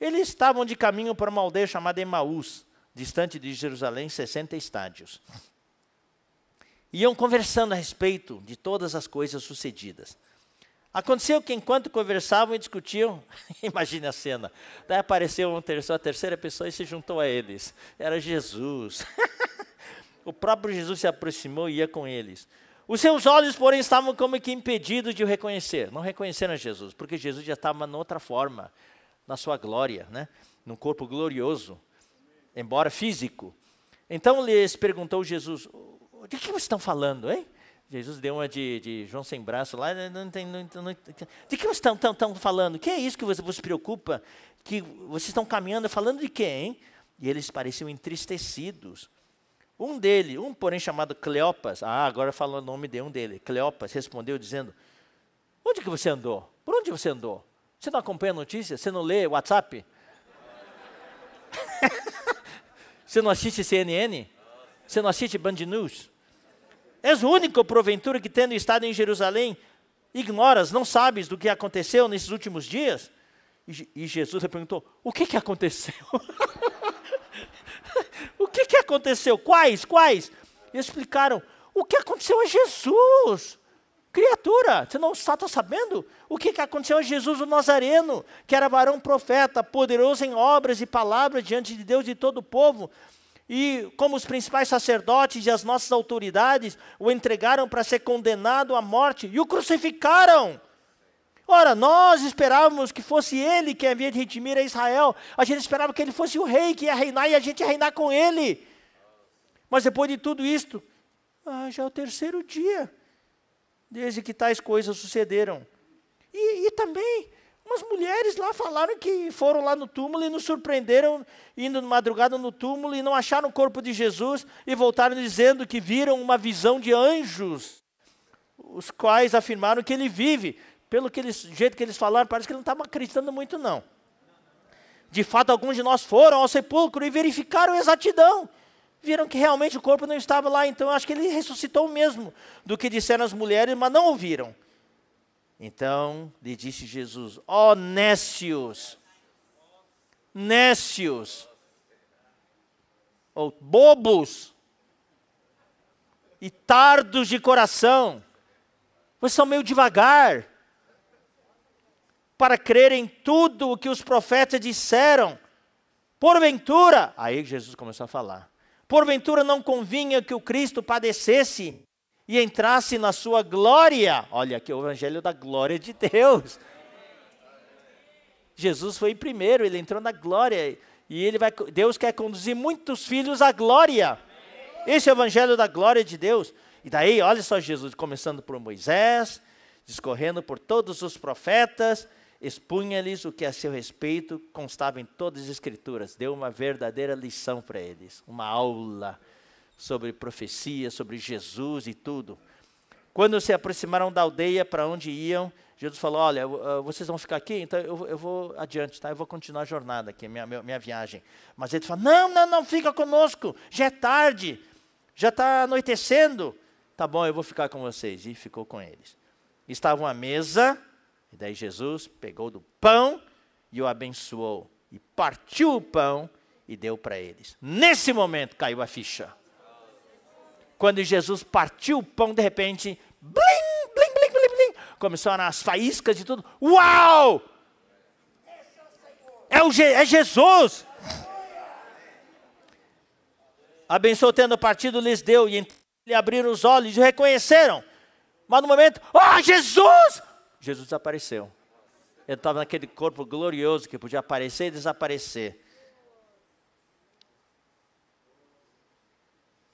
Eles estavam de caminho para uma aldeia chamada Emaús, distante de Jerusalém, 60 estádios. Iam conversando a respeito de todas as coisas sucedidas. Aconteceu que enquanto conversavam e discutiam, imagine a cena, daí apareceu uma terceira, a terceira pessoa e se juntou a eles. Era Jesus. o próprio Jesus se aproximou e ia com eles. Os seus olhos, porém, estavam como que impedidos de o reconhecer. Não reconheceram Jesus, porque Jesus já estava noutra forma, na sua glória, né? num corpo glorioso, embora físico. Então lhes perguntou Jesus: de que vocês estão falando, hein? Jesus deu uma de, de João sem braço lá, não tem, não, não, não, de que vocês estão, estão, estão falando? Que é isso que você, você se preocupa? Que vocês estão caminhando, falando de quem? E eles pareciam entristecidos. Um dele, um porém chamado Cleopas, ah, agora falou o nome de um dele, Cleopas, respondeu dizendo: Onde que você andou? Por onde você andou? Você não acompanha notícias? Você não lê WhatsApp? você não assiste CNN? Você não assiste Band News? És o único, porventura, que tendo estado em Jerusalém, ignoras, não sabes do que aconteceu nesses últimos dias? E, e Jesus perguntou: O que, que aconteceu? que, que aconteceu? Quais? Quais? E explicaram: o que aconteceu a Jesus? Criatura, você não está sabendo o que, que aconteceu a Jesus o Nazareno, que era varão profeta, poderoso em obras e palavras diante de Deus e de todo o povo. E como os principais sacerdotes e as nossas autoridades o entregaram para ser condenado à morte e o crucificaram. Ora, nós esperávamos que fosse ele que havia de redimir a Israel. A gente esperava que ele fosse o rei que ia reinar e a gente ia reinar com ele. Mas depois de tudo isto, ah, já é o terceiro dia desde que tais coisas sucederam. E, e também, umas mulheres lá falaram que foram lá no túmulo e nos surpreenderam indo de madrugada no túmulo e não acharam o corpo de Jesus e voltaram dizendo que viram uma visão de anjos, os quais afirmaram que ele vive pelo que eles, jeito que eles falaram, parece que ele não estava acreditando muito, não. De fato, alguns de nós foram ao sepulcro e verificaram a exatidão. Viram que realmente o corpo não estava lá, então acho que ele ressuscitou mesmo do que disseram as mulheres, mas não ouviram. Então lhe disse Jesus: Ó oh, nécios, nécios, ou oh, bobos, e tardos de coração, vocês são meio devagar, para crer em tudo o que os profetas disseram. Porventura, aí Jesus começou a falar. Porventura não convinha que o Cristo padecesse e entrasse na sua glória. Olha aqui o evangelho da glória de Deus. Jesus foi primeiro, ele entrou na glória e ele vai Deus quer conduzir muitos filhos à glória. Esse é o evangelho da glória de Deus. E daí, olha só Jesus começando por Moisés, discorrendo por todos os profetas, expunha-lhes o que a seu respeito constava em todas as escrituras, deu uma verdadeira lição para eles, uma aula sobre profecia, sobre Jesus e tudo. Quando se aproximaram da aldeia para onde iam, Jesus falou: Olha, vocês vão ficar aqui, então eu, eu vou adiante, tá? eu vou continuar a jornada aqui, minha, minha, minha viagem. Mas ele falou: Não, não, não, fica conosco, já é tarde, já está anoitecendo. Tá bom, eu vou ficar com vocês. E ficou com eles. Estavam à mesa, e daí Jesus pegou do pão e o abençoou. E partiu o pão e deu para eles. Nesse momento caiu a ficha. Quando Jesus partiu o pão, de repente, blim, blim, blim, blim, blim, começaram as faíscas e tudo. Uau! É, o Je é Jesus! Abençoou tendo partido, lhes deu, e lhe abriram os olhos e reconheceram. Mas no momento, ó oh, Jesus! Jesus desapareceu. Ele estava naquele corpo glorioso que podia aparecer e desaparecer.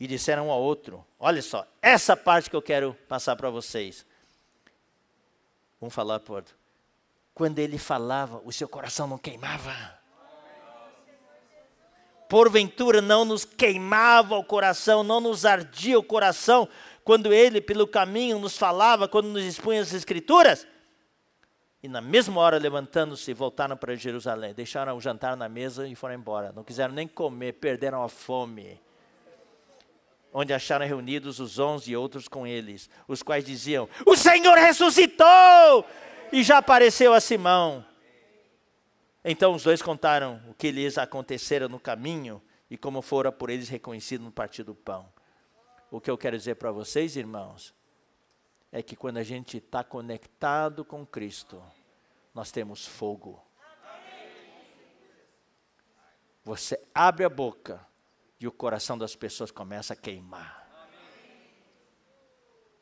E disseram um ao outro: Olha só, essa parte que eu quero passar para vocês. Vamos falar por. Quando ele falava, o seu coração não queimava. Porventura não nos queimava o coração, não nos ardia o coração, quando ele, pelo caminho, nos falava, quando nos expunha as Escrituras? E na mesma hora, levantando-se, voltaram para Jerusalém. Deixaram o jantar na mesa e foram embora. Não quiseram nem comer, perderam a fome. Onde acharam reunidos os onze e outros com eles, os quais diziam: O Senhor ressuscitou! E já apareceu a Simão. Então os dois contaram o que lhes acontecera no caminho e como fora por eles reconhecido no partir do pão. O que eu quero dizer para vocês, irmãos, é que quando a gente está conectado com Cristo, nós temos fogo. Você abre a boca e o coração das pessoas começa a queimar.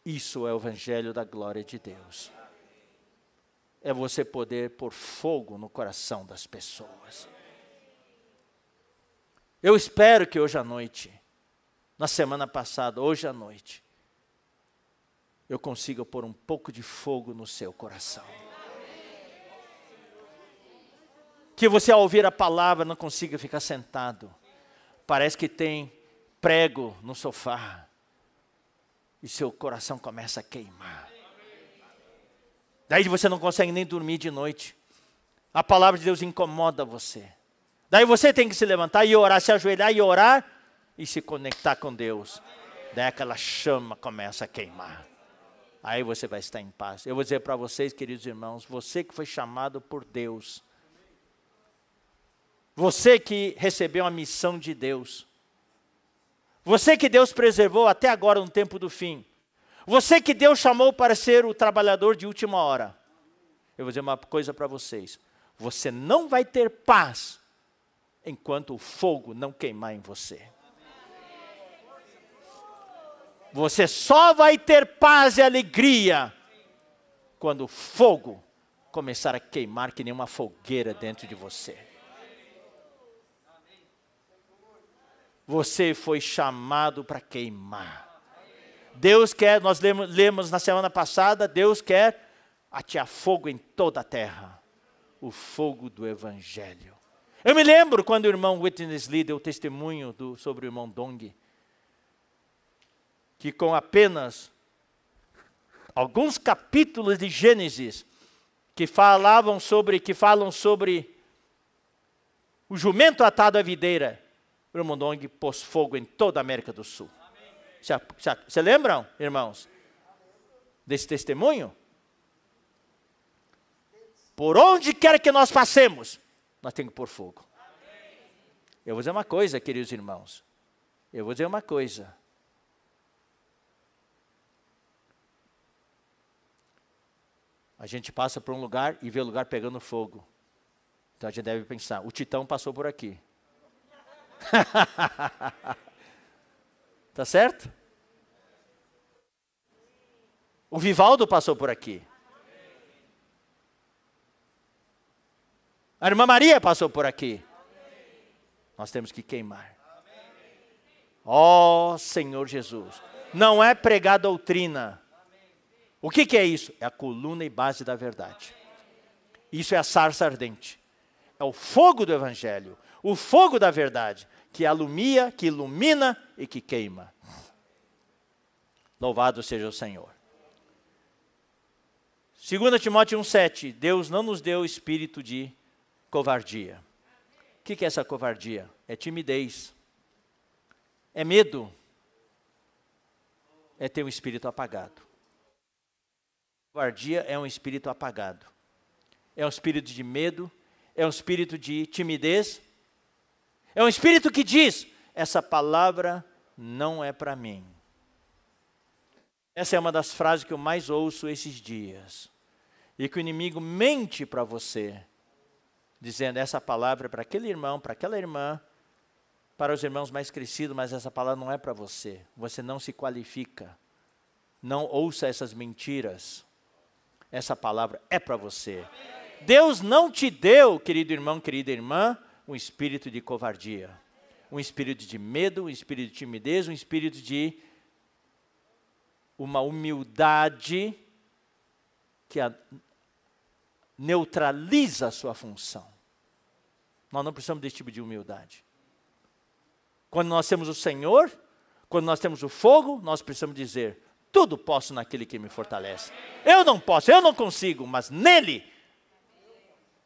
Isso é o Evangelho da glória de Deus. É você poder pôr fogo no coração das pessoas. Eu espero que hoje à noite, na semana passada, hoje à noite, eu consiga pôr um pouco de fogo no seu coração. Que você, ao ouvir a palavra, não consiga ficar sentado. Parece que tem prego no sofá. E seu coração começa a queimar. Daí você não consegue nem dormir de noite. A palavra de Deus incomoda você. Daí você tem que se levantar e orar, se ajoelhar e orar e se conectar com Deus. Daí aquela chama começa a queimar. Aí você vai estar em paz. Eu vou dizer para vocês, queridos irmãos, você que foi chamado por Deus, você que recebeu a missão de Deus, você que Deus preservou até agora no tempo do fim, você que Deus chamou para ser o trabalhador de última hora, eu vou dizer uma coisa para vocês: você não vai ter paz enquanto o fogo não queimar em você. Você só vai ter paz e alegria quando o fogo começar a queimar que nem uma fogueira dentro de você. Você foi chamado para queimar. Deus quer, nós lemos, lemos na semana passada, Deus quer atear fogo em toda a terra. O fogo do Evangelho. Eu me lembro quando o irmão Witness Lee deu testemunho do, sobre o irmão Dong que com apenas alguns capítulos de Gênesis que falavam sobre, que falam sobre o jumento atado à videira, Ramondong pôs fogo em toda a América do Sul. Você lembram, irmãos, desse testemunho? Por onde quer que nós passemos, nós temos que pôr fogo. Eu vou dizer uma coisa, queridos irmãos. Eu vou dizer uma coisa. A gente passa por um lugar e vê o lugar pegando fogo. Então a gente deve pensar: o Titão passou por aqui. tá certo? O Vivaldo passou por aqui. A irmã Maria passou por aqui. Nós temos que queimar. Ó oh, Senhor Jesus. Não é pregar doutrina o que, que é isso? É a coluna e base da verdade. Isso é a sarça ardente. É o fogo do evangelho, o fogo da verdade, que alumia, que ilumina e que queima. Louvado seja o Senhor. 2 Timóteo 1,7: Deus não nos deu espírito de covardia. O que, que é essa covardia? É timidez, é medo, é ter um espírito apagado. Covardia é um espírito apagado. É um espírito de medo, é um espírito de timidez. É um espírito que diz: essa palavra não é para mim. Essa é uma das frases que eu mais ouço esses dias. E que o inimigo mente para você, dizendo essa palavra é para aquele irmão, para aquela irmã, para os irmãos mais crescidos, mas essa palavra não é para você. Você não se qualifica. Não ouça essas mentiras. Essa palavra é para você. Deus não te deu, querido irmão, querida irmã, um espírito de covardia, um espírito de medo, um espírito de timidez, um espírito de uma humildade que a, neutraliza a sua função. Nós não precisamos desse tipo de humildade. Quando nós temos o Senhor, quando nós temos o fogo, nós precisamos dizer: tudo posso naquele que me fortalece. Eu não posso, eu não consigo, mas nele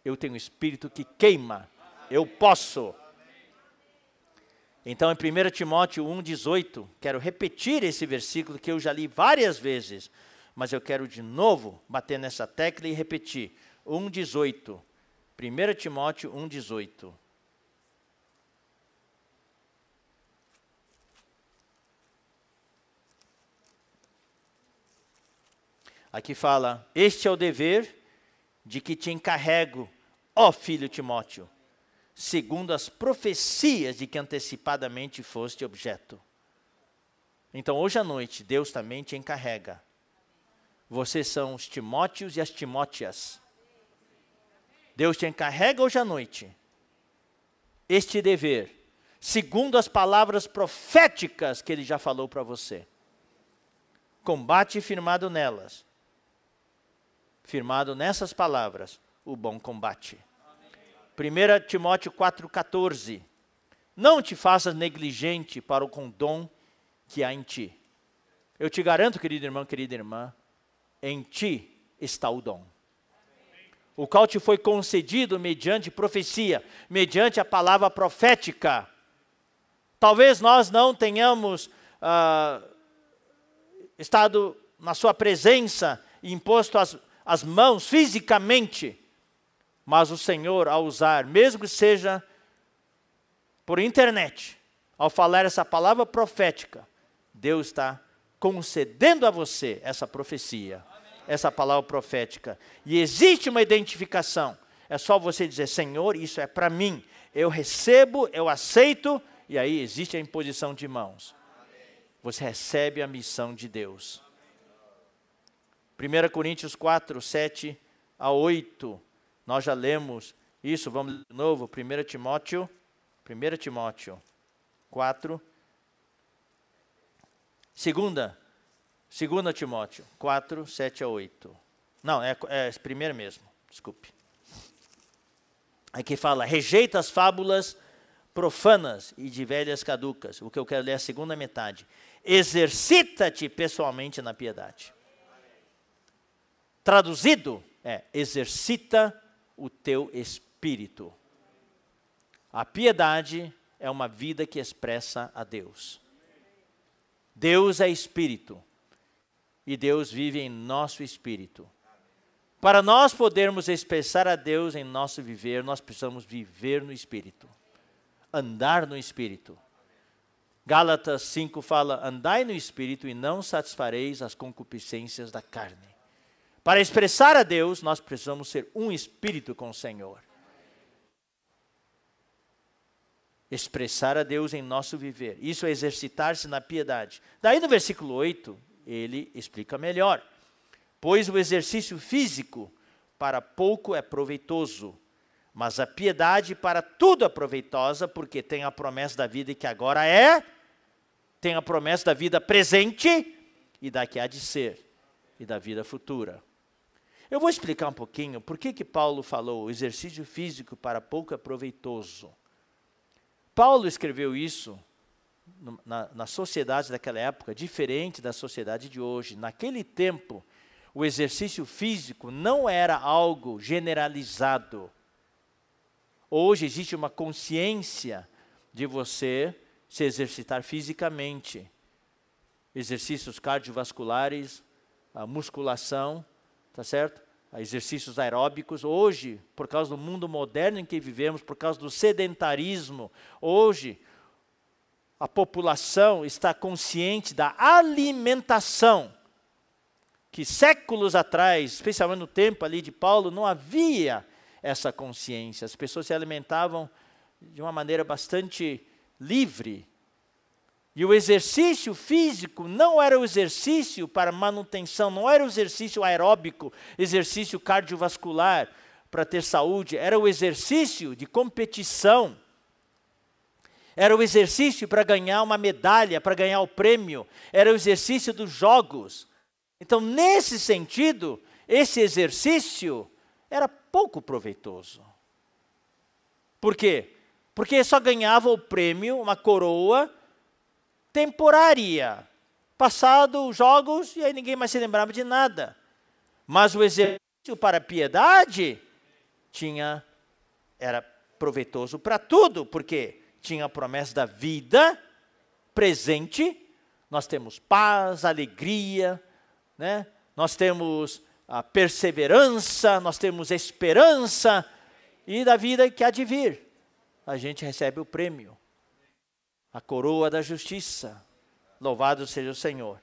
eu tenho um espírito que queima. Eu posso. Então, em 1 Timóteo 1,18, quero repetir esse versículo que eu já li várias vezes, mas eu quero de novo bater nessa tecla e repetir. 1,18. 1 Timóteo 1,18. Aqui fala: Este é o dever de que te encarrego, ó filho Timóteo, segundo as profecias de que antecipadamente foste objeto. Então, hoje à noite, Deus também te encarrega. Vocês são os Timóteos e as Timóteas. Deus te encarrega hoje à noite este dever, segundo as palavras proféticas que ele já falou para você. Combate firmado nelas firmado nessas palavras, o bom combate. 1 Timóteo 4,14 Não te faças negligente para o condom que há em ti. Eu te garanto, querido irmão, querida irmã, em ti está o dom o qual te foi concedido mediante profecia, mediante a palavra profética. Talvez nós não tenhamos ah, estado na sua presença e imposto as as mãos fisicamente, mas o Senhor, ao usar, mesmo que seja por internet, ao falar essa palavra profética, Deus está concedendo a você essa profecia, Amém. essa palavra profética. E existe uma identificação. É só você dizer: Senhor, isso é para mim. Eu recebo, eu aceito, e aí existe a imposição de mãos. Amém. Você recebe a missão de Deus. 1 Coríntios 4, 7 a 8. Nós já lemos isso, vamos de novo. 1 Timóteo, 1 Timóteo 4. Segunda, 2 Timóteo 4, 7 a 8. Não, é, é primeiro mesmo, desculpe. Aqui fala, rejeita as fábulas profanas e de velhas caducas. O que eu quero ler é a segunda metade. Exercita-te pessoalmente na piedade. Traduzido é: exercita o teu espírito. A piedade é uma vida que expressa a Deus. Deus é espírito e Deus vive em nosso espírito. Para nós podermos expressar a Deus em nosso viver, nós precisamos viver no espírito, andar no espírito. Gálatas 5 fala: Andai no espírito e não satisfareis as concupiscências da carne. Para expressar a Deus, nós precisamos ser um espírito com o Senhor. Expressar a Deus em nosso viver. Isso é exercitar-se na piedade. Daí no versículo 8, ele explica melhor. Pois o exercício físico para pouco é proveitoso, mas a piedade para tudo é proveitosa, porque tem a promessa da vida que agora é, tem a promessa da vida presente e da que há de ser, e da vida futura. Eu vou explicar um pouquinho por que, que Paulo falou exercício físico para pouco é proveitoso. Paulo escreveu isso na, na sociedade daquela época, diferente da sociedade de hoje. Naquele tempo, o exercício físico não era algo generalizado. Hoje existe uma consciência de você se exercitar fisicamente. Exercícios cardiovasculares, musculação, tá certo? exercícios aeróbicos. Hoje, por causa do mundo moderno em que vivemos, por causa do sedentarismo, hoje a população está consciente da alimentação que séculos atrás, especialmente no tempo ali de Paulo, não havia essa consciência. As pessoas se alimentavam de uma maneira bastante livre, e o exercício físico não era o exercício para manutenção, não era o exercício aeróbico, exercício cardiovascular para ter saúde, era o exercício de competição. Era o exercício para ganhar uma medalha, para ganhar o prêmio, era o exercício dos jogos. Então, nesse sentido, esse exercício era pouco proveitoso. Por quê? Porque só ganhava o prêmio, uma coroa, temporária. Passado os jogos e aí ninguém mais se lembrava de nada. Mas o exercício para a piedade tinha era proveitoso para tudo, porque tinha a promessa da vida presente. Nós temos paz, alegria, né? Nós temos a perseverança, nós temos esperança e da vida que há de vir. A gente recebe o prêmio a coroa da justiça. Louvado seja o Senhor.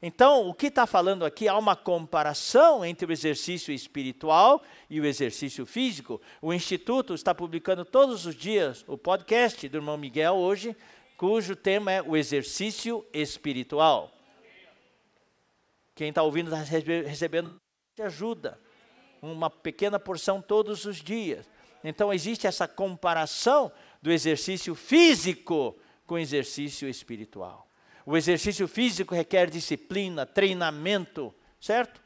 Então, o que está falando aqui, há uma comparação entre o exercício espiritual e o exercício físico. O Instituto está publicando todos os dias o podcast do irmão Miguel hoje, cujo tema é o exercício espiritual. Quem está ouvindo está recebendo ajuda, uma pequena porção todos os dias. Então, existe essa comparação do exercício físico com exercício espiritual. O exercício físico requer disciplina, treinamento, certo?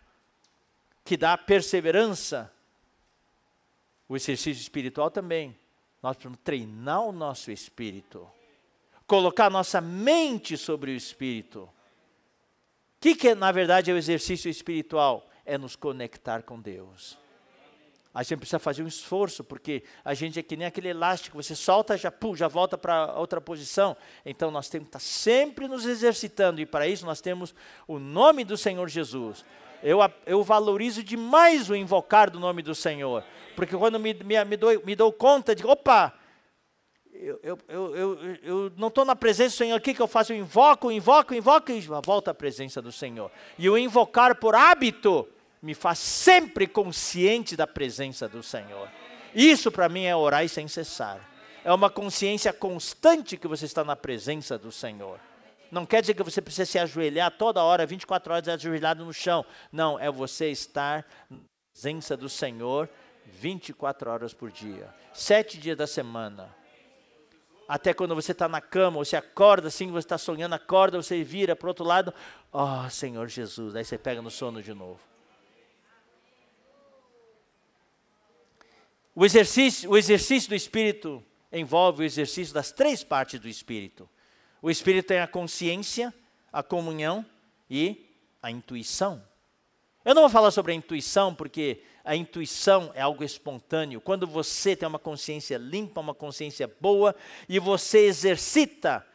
Que dá perseverança. O exercício espiritual também. Nós precisamos treinar o nosso espírito, colocar nossa mente sobre o espírito. O que, que, na verdade, é o exercício espiritual? É nos conectar com Deus. A gente precisa fazer um esforço, porque a gente é que nem aquele elástico, você solta, já, pum, já volta para outra posição. Então nós temos que estar tá sempre nos exercitando, e para isso nós temos o nome do Senhor Jesus. Eu, eu valorizo demais o invocar do nome do Senhor, porque quando me, me, me, dou, me dou conta de, opa, eu, eu, eu, eu, não estou na presença do Senhor, o que, que eu faço? Eu invoco, invoco, invoco, e volta à presença do Senhor. E o invocar por hábito me faz sempre consciente da presença do Senhor. Isso para mim é orar e sem cessar. É uma consciência constante que você está na presença do Senhor. Não quer dizer que você precisa se ajoelhar toda hora, 24 horas ajoelhado no chão. Não, é você estar na presença do Senhor 24 horas por dia, sete dias da semana. Até quando você está na cama, ou você acorda assim, você está sonhando, acorda, você vira para o outro lado, ó oh, Senhor Jesus, aí você pega no sono de novo. O exercício, o exercício do espírito envolve o exercício das três partes do espírito. O espírito tem é a consciência, a comunhão e a intuição. Eu não vou falar sobre a intuição, porque a intuição é algo espontâneo. Quando você tem uma consciência limpa, uma consciência boa, e você exercita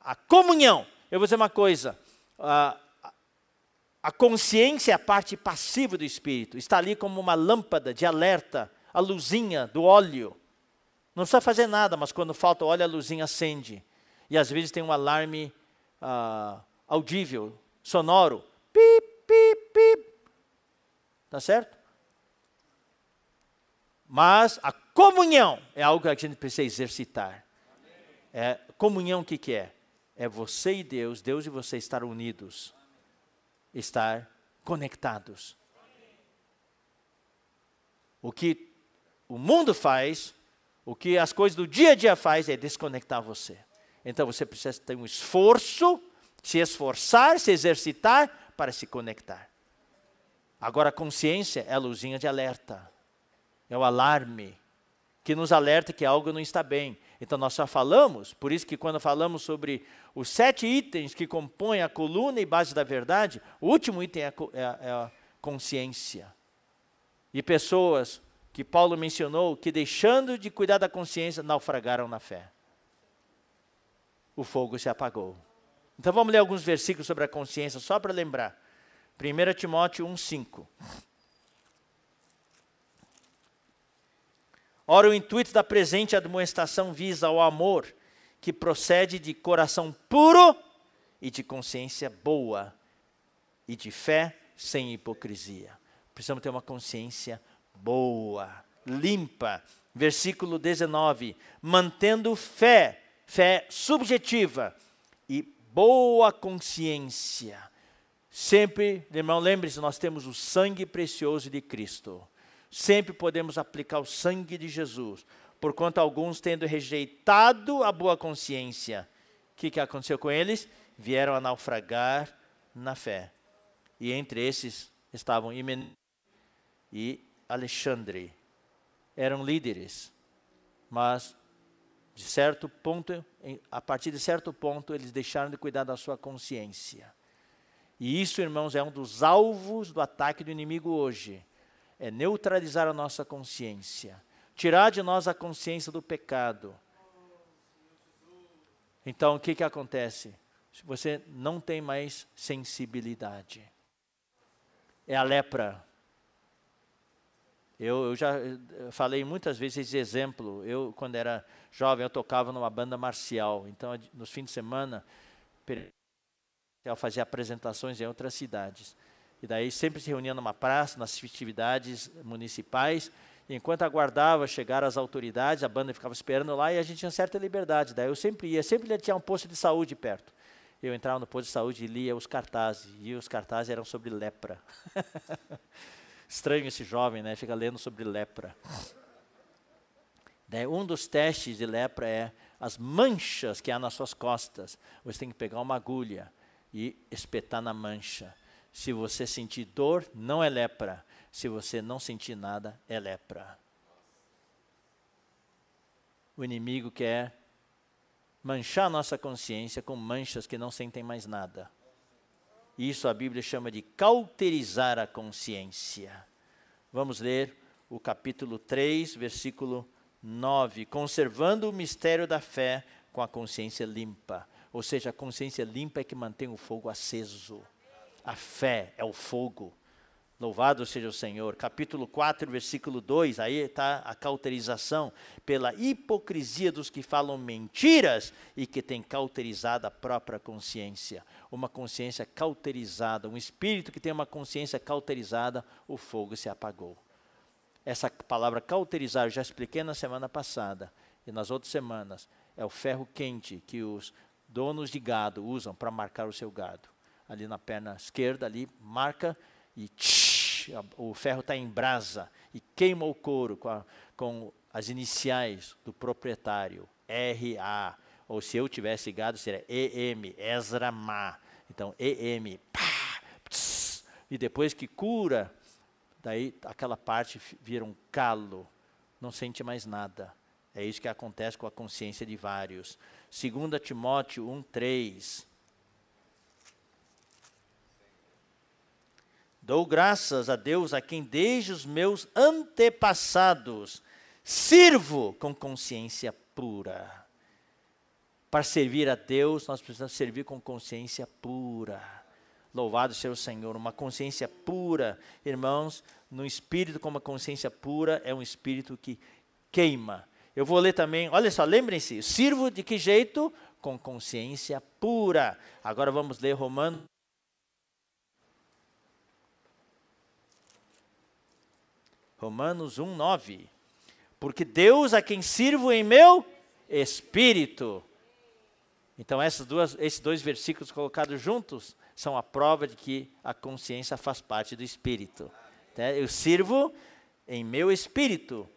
a comunhão. Eu vou dizer uma coisa: a, a consciência é a parte passiva do espírito, está ali como uma lâmpada de alerta a luzinha do óleo. Não precisa fazer nada, mas quando falta óleo, a luzinha acende. E às vezes tem um alarme ah, audível, sonoro. Pip, pip, pip. Tá certo? Mas a comunhão é algo que a gente precisa exercitar. É, comunhão o que, que é? É você e Deus, Deus e você estar unidos. Estar conectados. O que o mundo faz, o que as coisas do dia a dia faz é desconectar você. Então você precisa ter um esforço, se esforçar, se exercitar para se conectar. Agora a consciência é a luzinha de alerta. É o alarme que nos alerta que algo não está bem. Então nós só falamos, por isso que quando falamos sobre os sete itens que compõem a coluna e base da verdade, o último item é a, é, é a consciência. E pessoas que Paulo mencionou, que deixando de cuidar da consciência, naufragaram na fé. O fogo se apagou. Então vamos ler alguns versículos sobre a consciência, só para lembrar. 1 Timóteo 5. Ora, o intuito da presente admoestação visa ao amor que procede de coração puro e de consciência boa e de fé sem hipocrisia. Precisamos ter uma consciência boa boa, limpa. Versículo 19: mantendo fé, fé subjetiva e boa consciência. Sempre, irmão, lembre-se, nós temos o sangue precioso de Cristo. Sempre podemos aplicar o sangue de Jesus, porquanto alguns, tendo rejeitado a boa consciência, o que, que aconteceu com eles? Vieram a naufragar na fé. E entre esses estavam Himen e Alexandre. Eram líderes, mas de certo ponto, a partir de certo ponto, eles deixaram de cuidar da sua consciência. E isso, irmãos, é um dos alvos do ataque do inimigo hoje. É neutralizar a nossa consciência, tirar de nós a consciência do pecado. Então, o que, que acontece? Você não tem mais sensibilidade. É a lepra. Eu, eu já eh, falei muitas vezes esse exemplo. Eu, quando era jovem, eu tocava numa banda marcial. Então, nos fins de semana, eu fazia apresentações em outras cidades. E daí sempre se reunia numa praça, nas festividades municipais. Enquanto aguardava chegar as autoridades, a banda ficava esperando lá e a gente tinha certa liberdade. Daí eu sempre ia, sempre tinha um posto de saúde perto. Eu entrava no posto de saúde e lia os cartazes. E os cartazes eram sobre lepra. Estranho esse jovem, né? Fica lendo sobre lepra. Um dos testes de lepra é as manchas que há nas suas costas. Você tem que pegar uma agulha e espetar na mancha. Se você sentir dor, não é lepra. Se você não sentir nada, é lepra. O inimigo quer manchar nossa consciência com manchas que não sentem mais nada isso a Bíblia chama de cauterizar a consciência. Vamos ler o capítulo 3, versículo 9. Conservando o mistério da fé com a consciência limpa. Ou seja, a consciência limpa é que mantém o fogo aceso. A fé é o fogo Louvado seja o Senhor. Capítulo 4, versículo 2, aí está a cauterização pela hipocrisia dos que falam mentiras e que têm cauterizado a própria consciência. Uma consciência cauterizada, um espírito que tem uma consciência cauterizada, o fogo se apagou. Essa palavra cauterizar eu já expliquei na semana passada e nas outras semanas. É o ferro quente que os donos de gado usam para marcar o seu gado. Ali na perna esquerda, ali marca e tch, o ferro está em brasa e queima o couro com, a, com as iniciais do proprietário, RA. Ou se eu tivesse gado, seria EM, Ezra Ma. Então, EM, pá, e depois que cura, daí aquela parte vira um calo, não sente mais nada. É isso que acontece com a consciência de vários. 2 Timóteo 3, Dou graças a Deus a quem desde os meus antepassados sirvo com consciência pura. Para servir a Deus, nós precisamos servir com consciência pura. Louvado seja o Senhor, uma consciência pura, irmãos, no espírito com uma consciência pura é um espírito que queima. Eu vou ler também, olha só, lembrem-se, sirvo de que jeito? Com consciência pura. Agora vamos ler Romanos Romanos 1, 9. Porque Deus a é quem sirvo em meu espírito. Então, essas duas, esses dois versículos colocados juntos são a prova de que a consciência faz parte do espírito. Né? Eu sirvo em meu espírito.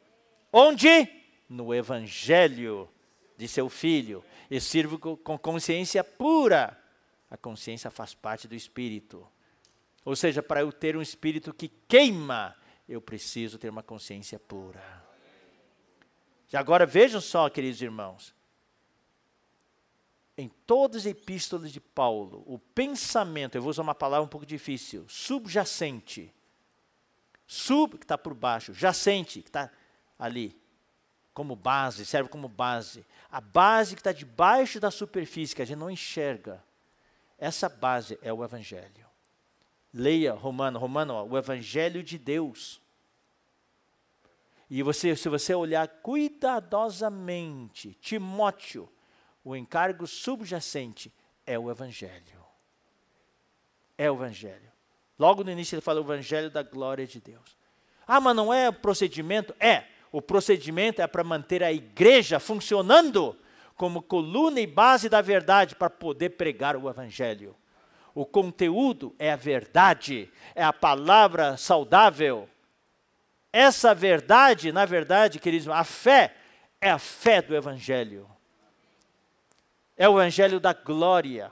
Onde? No evangelho de seu filho. Eu sirvo com consciência pura. A consciência faz parte do espírito. Ou seja, para eu ter um espírito que queima eu preciso ter uma consciência pura. E agora vejam só, queridos irmãos. Em todas as epístolas de Paulo, o pensamento, eu vou usar uma palavra um pouco difícil, subjacente. Sub, que está por baixo, jacente, que está ali, como base, serve como base. A base que está debaixo da superfície, que a gente não enxerga, essa base é o Evangelho. Leia Romano, Romano, ó, o Evangelho de Deus. E você, se você olhar cuidadosamente, Timóteo, o encargo subjacente é o Evangelho. É o Evangelho. Logo no início ele fala o Evangelho da glória de Deus. Ah, mas não é o procedimento? É. O procedimento é para manter a igreja funcionando como coluna e base da verdade para poder pregar o Evangelho. O conteúdo é a verdade, é a palavra saudável. Essa verdade, na verdade, queridos, a fé é a fé do Evangelho. É o Evangelho da glória,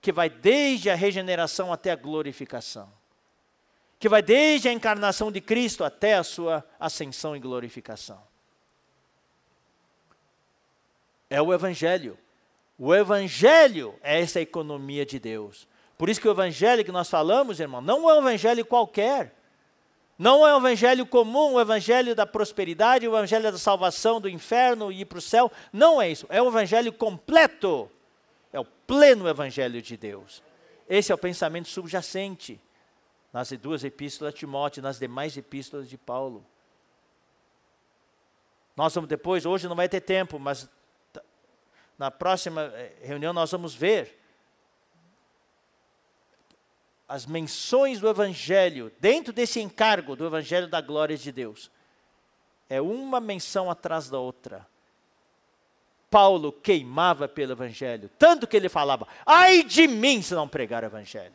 que vai desde a regeneração até a glorificação. Que vai desde a encarnação de Cristo até a sua ascensão e glorificação. É o Evangelho. O Evangelho é essa economia de Deus. Por isso que o evangelho que nós falamos, irmão, não é um evangelho qualquer. Não é um evangelho comum, o um evangelho da prosperidade, o um evangelho da salvação do inferno e ir para o céu. Não é isso. É um evangelho completo. É o pleno evangelho de Deus. Esse é o pensamento subjacente nas duas epístolas de Timóteo, nas demais epístolas de Paulo. Nós vamos depois, hoje não vai ter tempo, mas na próxima eh, reunião nós vamos ver as menções do Evangelho, dentro desse encargo do Evangelho da glória de Deus. É uma menção atrás da outra. Paulo queimava pelo Evangelho, tanto que ele falava: ai de mim se não pregar o Evangelho.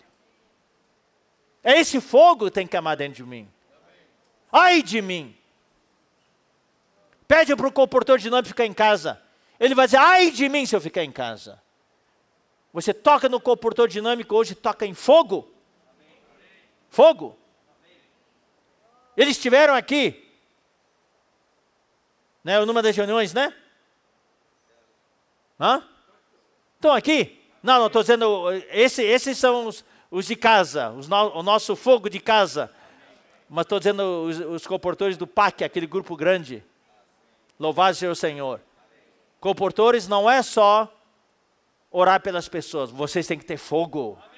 É esse fogo que tem que amar dentro de mim. Ai de mim. Pede para o comportor dinâmico ficar em casa. Ele vai dizer: ai de mim se eu ficar em casa. Você toca no comportor dinâmico hoje, toca em fogo Fogo. Eles estiveram aqui, né, numa das reuniões, né? Hã? Estão aqui? Não, não, estou dizendo, esse, esses são os, os de casa, os no, o nosso fogo de casa. Mas estou dizendo os, os comportores do PAC, aquele grupo grande. Louvado seja o Senhor. Comportores não é só orar pelas pessoas, vocês têm que ter fogo. Amém.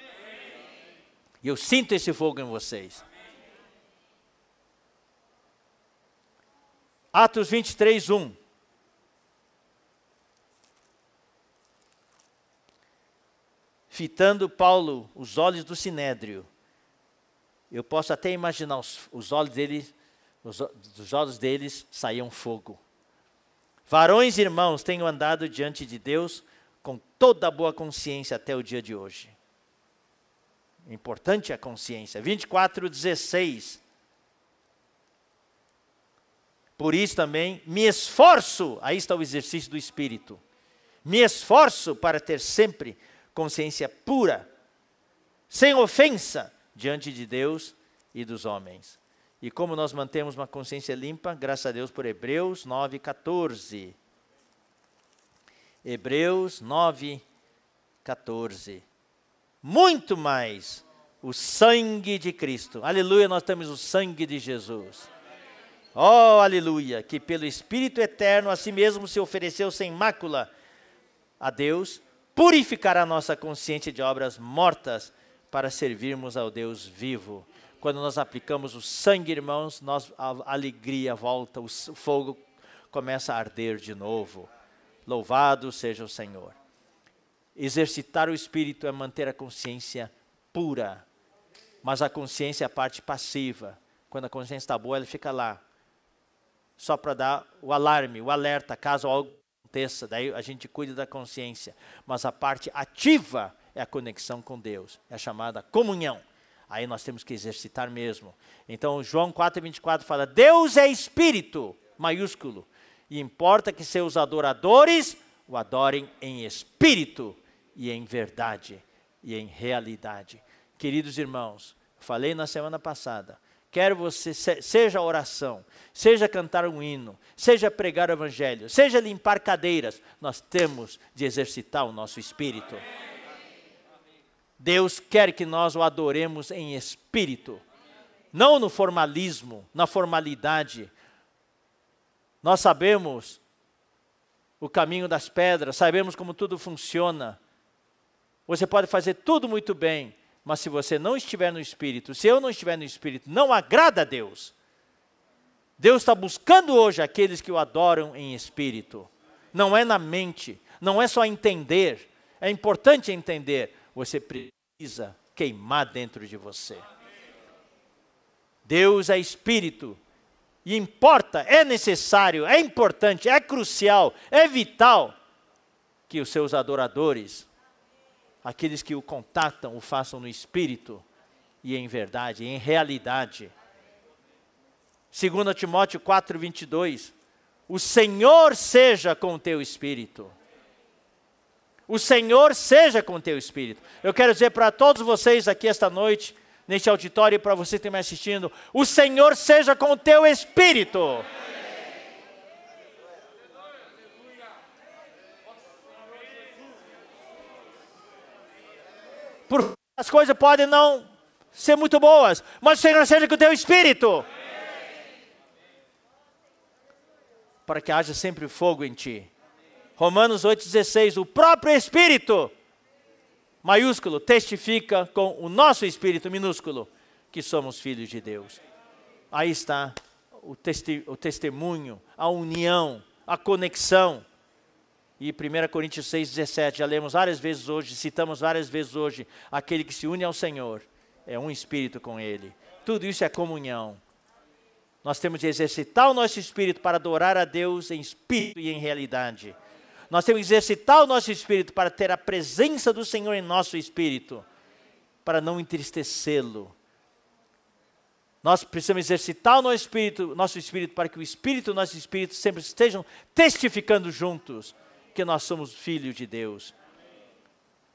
E eu sinto esse fogo em vocês. Atos 23, 1. Fitando Paulo os olhos do sinédrio, eu posso até imaginar os, os olhos dele, os, dos olhos deles saíam fogo. Varões e irmãos, tenho andado diante de Deus com toda a boa consciência até o dia de hoje. Importante a consciência. 24, 16. Por isso também me esforço, aí está o exercício do espírito. Me esforço para ter sempre consciência pura, sem ofensa diante de Deus e dos homens. E como nós mantemos uma consciência limpa? Graças a Deus por Hebreus 9, 14. Hebreus 9, 14 muito mais o sangue de Cristo. Aleluia, nós temos o sangue de Jesus. Oh, aleluia, que pelo Espírito eterno a si mesmo se ofereceu sem mácula a Deus, purificará a nossa consciência de obras mortas para servirmos ao Deus vivo. Quando nós aplicamos o sangue, irmãos, nós, a alegria volta, o fogo começa a arder de novo. Louvado seja o Senhor. Exercitar o espírito é manter a consciência pura. Mas a consciência é a parte passiva. Quando a consciência está boa, ela fica lá. Só para dar o alarme, o alerta, caso algo aconteça. Daí a gente cuida da consciência. Mas a parte ativa é a conexão com Deus. É a chamada comunhão. Aí nós temos que exercitar mesmo. Então, João 4,24 fala: Deus é espírito, maiúsculo. E importa que seus adoradores o adorem em espírito e em verdade e em realidade. Queridos irmãos, falei na semana passada, quer você seja oração, seja cantar um hino, seja pregar o evangelho, seja limpar cadeiras, nós temos de exercitar o nosso espírito. Deus quer que nós o adoremos em espírito, não no formalismo, na formalidade. Nós sabemos o caminho das pedras, sabemos como tudo funciona, você pode fazer tudo muito bem, mas se você não estiver no Espírito, se eu não estiver no Espírito, não agrada a Deus. Deus está buscando hoje aqueles que o adoram em espírito. Não é na mente, não é só entender. É importante entender. Você precisa queimar dentro de você. Deus é espírito. E importa, é necessário, é importante, é crucial, é vital que os seus adoradores aqueles que o contatam o façam no espírito e em verdade, em realidade. Segundo Timóteo 4:22, o Senhor seja com o teu espírito. O Senhor seja com o teu espírito. Eu quero dizer para todos vocês aqui esta noite, neste auditório e para você que está me assistindo, o Senhor seja com o teu espírito. Amém. Por as coisas podem não ser muito boas, mas o Senhor seja com o teu espírito. Para que haja sempre fogo em ti. Romanos 8,16, o próprio Espírito, maiúsculo, testifica com o nosso Espírito minúsculo que somos filhos de Deus. Aí está o, testi o testemunho, a união, a conexão. E 1 Coríntios 6, 17, já lemos várias vezes hoje, citamos várias vezes hoje, aquele que se une ao Senhor é um espírito com Ele. Tudo isso é comunhão. Nós temos de exercitar o nosso espírito para adorar a Deus em espírito e em realidade. Nós temos de exercitar o nosso espírito para ter a presença do Senhor em nosso espírito, para não entristecê-lo. Nós precisamos exercitar o nosso espírito, nosso espírito para que o espírito e o nosso espírito sempre estejam testificando juntos porque nós somos filhos de Deus.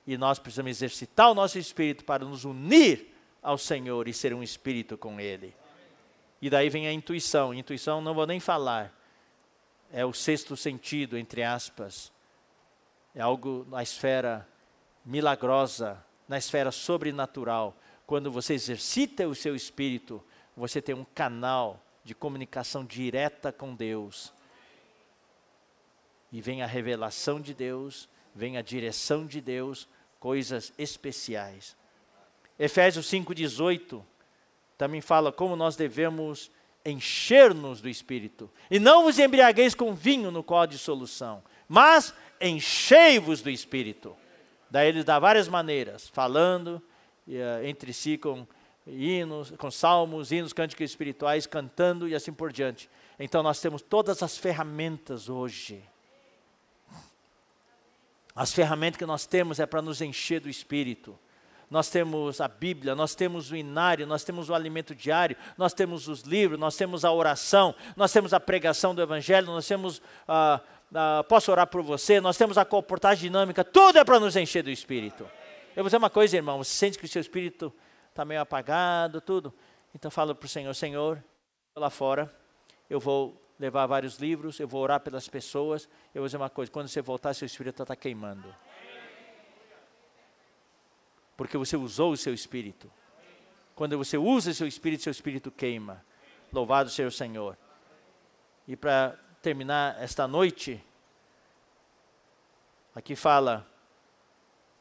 E nós precisamos exercitar o nosso espírito para nos unir ao Senhor e ser um espírito com Ele. E daí vem a intuição. Intuição não vou nem falar. É o sexto sentido, entre aspas. É algo na esfera milagrosa, na esfera sobrenatural. Quando você exercita o seu espírito, você tem um canal de comunicação direta com Deus e vem a revelação de Deus, vem a direção de Deus, coisas especiais. Efésios 5,18 também fala como nós devemos encher-nos do Espírito. E não vos embriagueis com vinho no qual há dissolução, mas enchei-vos do Espírito. Daí ele dá várias maneiras, falando e, uh, entre si com hinos, com salmos, hinos, cânticos espirituais, cantando e assim por diante. Então nós temos todas as ferramentas hoje as ferramentas que nós temos é para nos encher do Espírito. Nós temos a Bíblia, nós temos o inário, nós temos o alimento diário, nós temos os livros, nós temos a oração, nós temos a pregação do Evangelho, nós temos a, ah, a ah, posso orar por você, nós temos a comportagem dinâmica, tudo é para nos encher do Espírito. Eu vou dizer uma coisa, irmão, você sente que o seu Espírito está meio apagado, tudo? Então fala para o Senhor, Senhor, lá fora eu vou levar vários livros, eu vou orar pelas pessoas. Eu vou dizer uma coisa: quando você voltar, seu espírito está tá queimando. Porque você usou o seu espírito. Quando você usa seu espírito, seu espírito queima. Louvado seja o Senhor. E para terminar esta noite, aqui fala.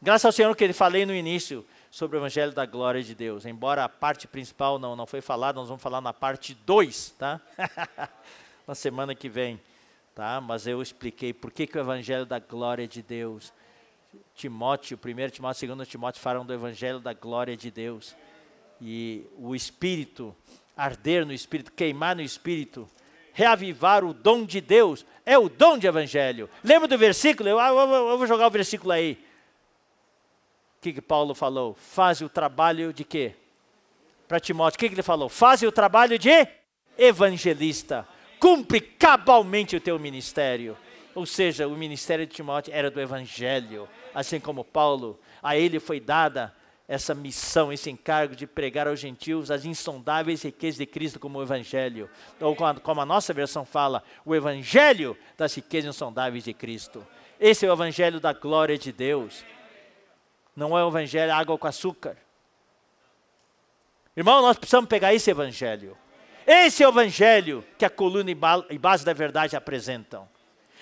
Graças ao Senhor que ele falei no início sobre o evangelho da glória de Deus. Embora a parte principal não, não foi falada, nós vamos falar na parte 2, tá? na semana que vem, tá? Mas eu expliquei por que, que o evangelho da glória de Deus, Timóteo, 1 Timóteo, 2 Timóteo falam do evangelho da glória de Deus. E o espírito, arder no espírito, queimar no espírito, reavivar o dom de Deus, é o dom de evangelho. Lembra do versículo? Eu, eu, eu, eu vou jogar o versículo aí. O que, que Paulo falou? Faz o trabalho de quê? Para Timóteo, o que, que ele falou? Faz o trabalho de evangelista cumpre cabalmente o teu ministério. Ou seja, o ministério de Timóteo era do evangelho, assim como Paulo, a ele foi dada essa missão, esse encargo de pregar aos gentios as insondáveis riquezas de Cristo como o Evangelho. Ou como a nossa versão fala, o Evangelho das riquezas insondáveis de Cristo. Esse é o Evangelho da glória de Deus. Não é o Evangelho água com açúcar. Irmão, nós precisamos pegar esse Evangelho. Esse é o evangelho que a coluna e base da verdade apresentam.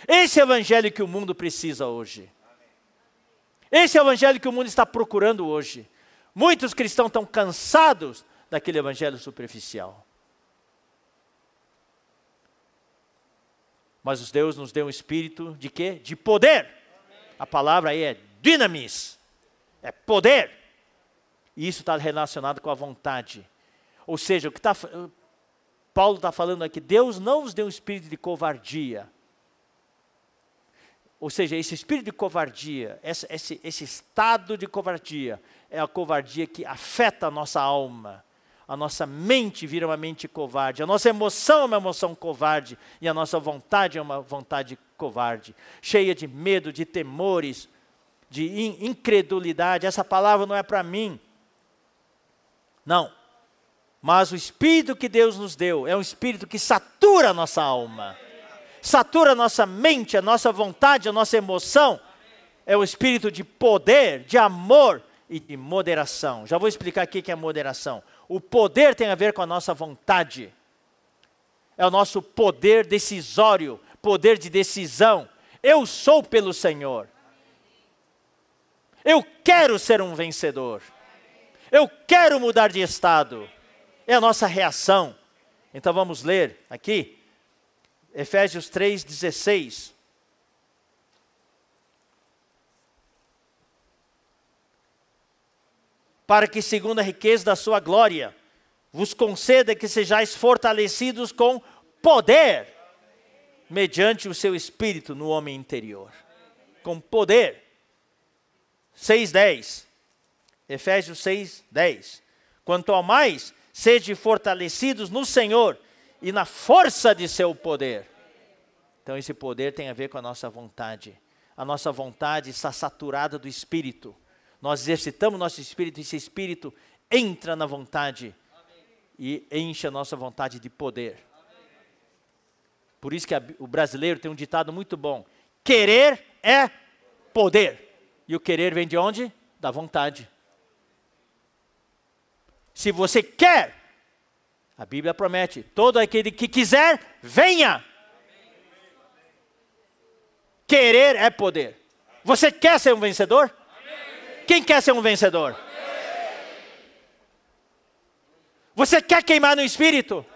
Esse é o evangelho que o mundo precisa hoje. Esse é o evangelho que o mundo está procurando hoje. Muitos cristãos estão cansados daquele evangelho superficial. Mas os Deus nos deu um espírito de quê? De poder. A palavra aí é dinamis. É poder. E isso está relacionado com a vontade. Ou seja, o que está Paulo está falando aqui, Deus não nos deu um espírito de covardia. Ou seja, esse espírito de covardia, esse, esse, esse estado de covardia, é a covardia que afeta a nossa alma. A nossa mente vira uma mente covarde, a nossa emoção é uma emoção covarde, e a nossa vontade é uma vontade covarde, cheia de medo, de temores, de incredulidade. Essa palavra não é para mim. Não, mas o espírito que Deus nos deu é um espírito que satura a nossa alma, satura a nossa mente, a nossa vontade, a nossa emoção. É o espírito de poder, de amor e de moderação. Já vou explicar aqui o que é moderação. O poder tem a ver com a nossa vontade, é o nosso poder decisório, poder de decisão. Eu sou pelo Senhor. Eu quero ser um vencedor. Eu quero mudar de estado é a nossa reação. Então vamos ler aqui, Efésios 3, 16. Para que, segundo a riqueza da sua glória, vos conceda que sejais fortalecidos com poder, mediante o seu espírito no homem interior. Com poder. 6,10. Efésios 6,10. Quanto ao mais, sede fortalecidos no Senhor e na força de seu poder. Então, esse poder tem a ver com a nossa vontade. A nossa vontade está saturada do espírito. Nós exercitamos nosso espírito e esse espírito entra na vontade Amém. e enche a nossa vontade de poder. Amém. Por isso que a, o brasileiro tem um ditado muito bom: querer é poder. E o querer vem de onde? Da vontade. Se você quer, a Bíblia promete: todo aquele que quiser, venha. Querer é poder. Você quer ser um vencedor? Amém. Quem quer ser um vencedor? Amém. Você quer queimar no espírito? O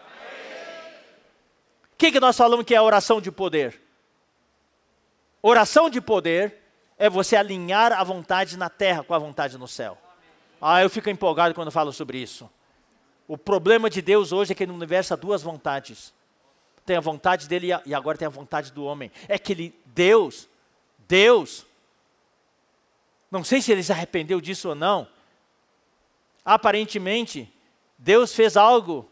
que, que nós falamos que é oração de poder? Oração de poder é você alinhar a vontade na terra com a vontade no céu. Ah, eu fico empolgado quando falo sobre isso. O problema de Deus hoje é que no universo há duas vontades. Tem a vontade dele e agora tem a vontade do homem. É que ele, Deus, Deus, não sei se ele se arrependeu disso ou não. Aparentemente, Deus fez algo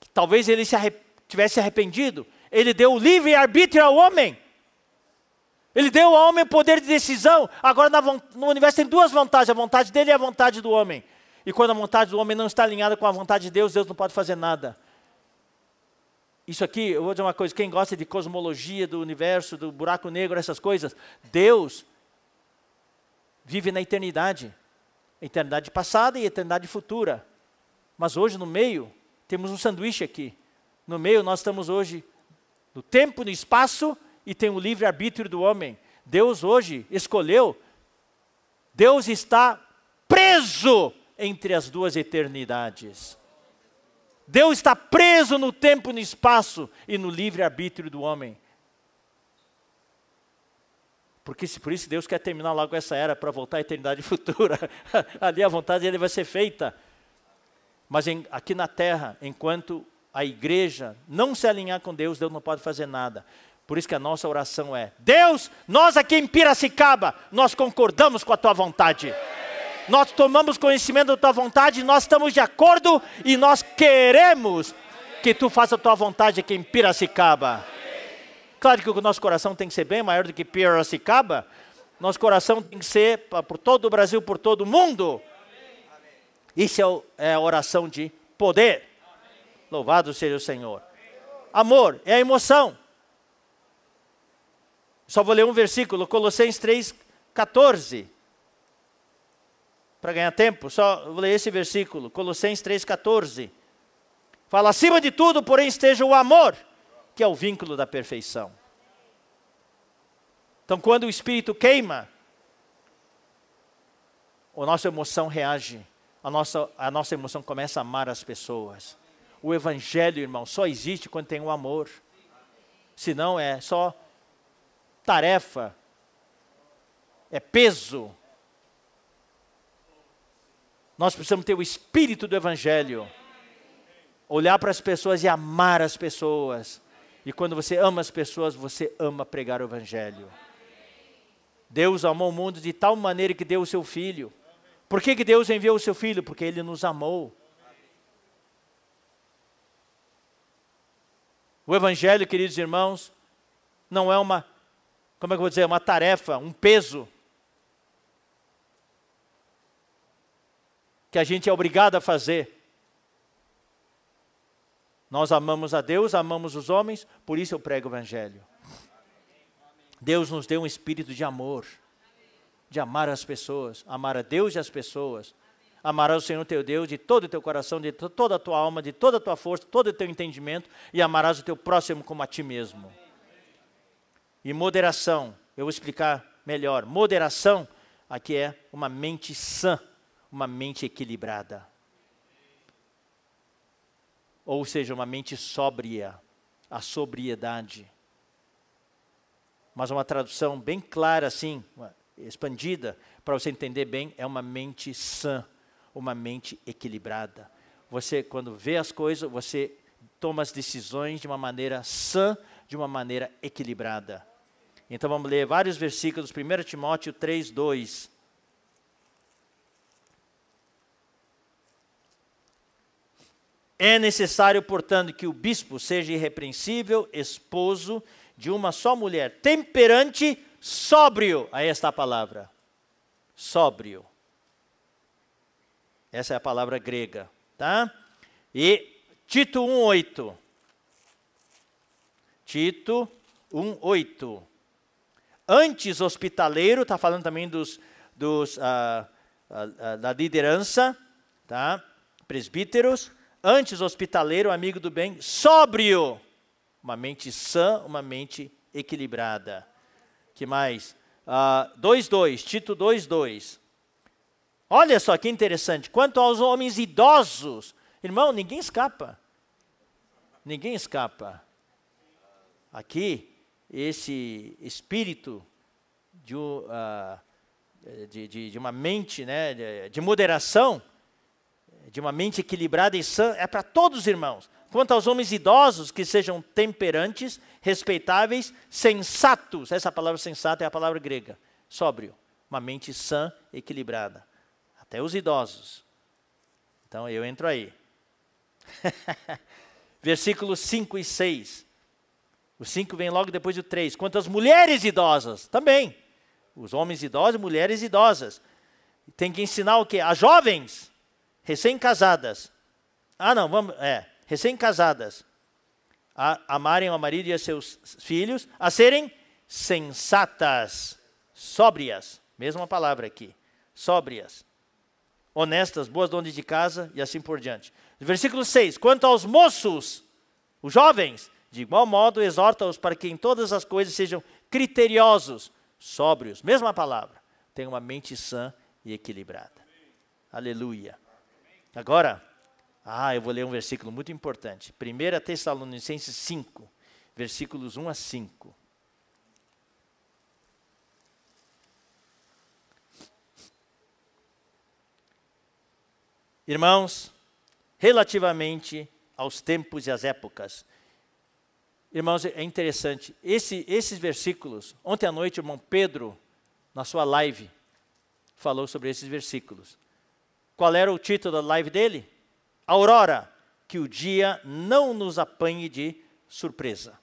que talvez ele se arre tivesse arrependido. Ele deu livre arbítrio ao homem. Ele deu ao homem o poder de decisão. Agora, no universo tem duas vontades, a vontade dele e a vontade do homem. E quando a vontade do homem não está alinhada com a vontade de Deus, Deus não pode fazer nada. Isso aqui, eu vou dizer uma coisa: quem gosta de cosmologia do universo, do buraco negro, essas coisas, Deus vive na eternidade eternidade passada e eternidade futura. Mas hoje, no meio, temos um sanduíche aqui. No meio, nós estamos hoje no tempo, no espaço e tem o livre-arbítrio do homem. Deus hoje escolheu, Deus está preso entre as duas eternidades. Deus está preso no tempo, no espaço e no livre-arbítrio do homem. Porque se por isso Deus quer terminar logo essa era para voltar à eternidade futura. Ali a vontade dele vai ser feita. Mas em, aqui na terra, enquanto a igreja não se alinhar com Deus, Deus não pode fazer nada. Por isso que a nossa oração é: Deus, nós aqui em Piracicaba, nós concordamos com a tua vontade. Nós tomamos conhecimento da tua vontade, nós estamos de acordo e nós queremos que tu faça a tua vontade aqui em Piracicaba. Claro que o nosso coração tem que ser bem maior do que Piracicaba. Nosso coração tem que ser por todo o Brasil, por todo o mundo. Isso é, é, a oração de poder. Louvado seja o Senhor. Amor é a emoção. Só vou ler um versículo, Colossenses 3, 14. Para ganhar tempo, só vou ler esse versículo, Colossenses 3, 14. Fala, acima de tudo, porém, esteja o amor, que é o vínculo da perfeição. Então, quando o espírito queima, a nossa emoção reage, a nossa, a nossa emoção começa a amar as pessoas. O evangelho, irmão, só existe quando tem o amor. Se não é só tarefa, é peso. Nós precisamos ter o espírito do Evangelho. Olhar para as pessoas e amar as pessoas. E quando você ama as pessoas, você ama pregar o Evangelho. Deus amou o mundo de tal maneira que deu o seu filho. Por que, que Deus enviou o seu filho? Porque ele nos amou. O Evangelho, queridos irmãos, não é uma como é que eu vou dizer, uma tarefa, um peso, que a gente é obrigado a fazer. Nós amamos a Deus, amamos os homens, por isso eu prego o Evangelho. Deus nos deu um espírito de amor, de amar as pessoas, amar a Deus e as pessoas. Amarás o Senhor teu Deus de todo o teu coração, de toda a tua alma, de toda a tua força, todo o teu entendimento, e amarás o teu próximo como a ti mesmo e moderação. Eu vou explicar melhor. Moderação aqui é uma mente sã, uma mente equilibrada. Ou seja, uma mente sóbria, a sobriedade. Mas uma tradução bem clara, assim, expandida, para você entender bem, é uma mente sã, uma mente equilibrada. Você, quando vê as coisas, você toma as decisões de uma maneira sã, de uma maneira equilibrada. Então vamos ler vários versículos, 1 Timóteo 3, 2. É necessário, portanto, que o bispo seja irrepreensível, esposo de uma só mulher, temperante, sóbrio. Aí está a palavra. Sóbrio. Essa é a palavra grega, tá? E Tito 1:8. Tito 1:8 antes hospitaleiro, está falando também dos, dos ah, ah, ah, da liderança, tá? presbíteros, antes hospitaleiro, amigo do bem, sóbrio, uma mente sã, uma mente equilibrada. Que mais? 2.2, Tito 2.2. Olha só que interessante, quanto aos homens idosos, irmão, ninguém escapa. Ninguém escapa. Aqui, esse espírito de, uh, de, de, de, uma mente né, de, de moderação, de uma mente equilibrada e sã, é para todos os irmãos. Quanto aos homens idosos, que sejam temperantes, respeitáveis, sensatos. Essa palavra sensata é a palavra grega. Sóbrio. Uma mente sã, equilibrada. Até os idosos. Então eu entro aí. Versículos 5 e 6. O 5 vem logo depois do 3. Quanto às mulheres idosas, também. Os homens idosos e mulheres idosas. Tem que ensinar o quê? As jovens, recém-casadas. Ah, não, vamos. É, recém-casadas. A amarem ao marido e a seus filhos, a serem sensatas, sóbrias. Mesma palavra aqui. Sóbrias. Honestas, boas donas de casa e assim por diante. Versículo 6. Quanto aos moços, os jovens, de igual modo, exorta-os para que em todas as coisas sejam criteriosos, sóbrios. Mesma palavra. Tenham uma mente sã e equilibrada. Aleluia. Agora, ah, eu vou ler um versículo muito importante. 1 Tessalonicenses 5, versículos 1 a 5. Irmãos, relativamente aos tempos e às épocas, Irmãos, é interessante. Esse, esses versículos, ontem à noite, o irmão Pedro, na sua live, falou sobre esses versículos. Qual era o título da live dele? Aurora, que o dia não nos apanhe de surpresa.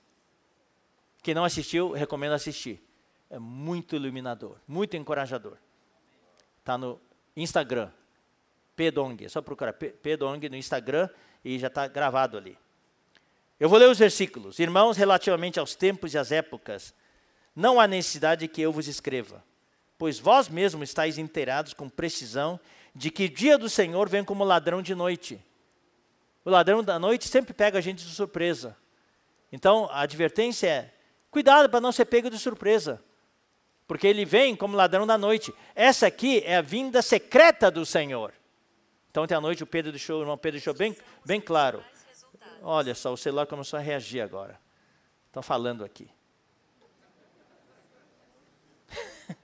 Quem não assistiu, recomendo assistir. É muito iluminador, muito encorajador. Está no Instagram, Pedong. É só procurar Pedong no Instagram e já está gravado ali. Eu vou ler os versículos. Irmãos, relativamente aos tempos e às épocas, não há necessidade que eu vos escreva, pois vós mesmos estáis inteirados com precisão de que o dia do Senhor vem como ladrão de noite. O ladrão da noite sempre pega a gente de surpresa. Então, a advertência é: cuidado para não ser pego de surpresa, porque ele vem como ladrão da noite. Essa aqui é a vinda secreta do Senhor. Então, ontem à noite, o Pedro deixou, o irmão Pedro deixou bem, bem claro. Olha só, o celular começou a reagir agora. Estão falando aqui.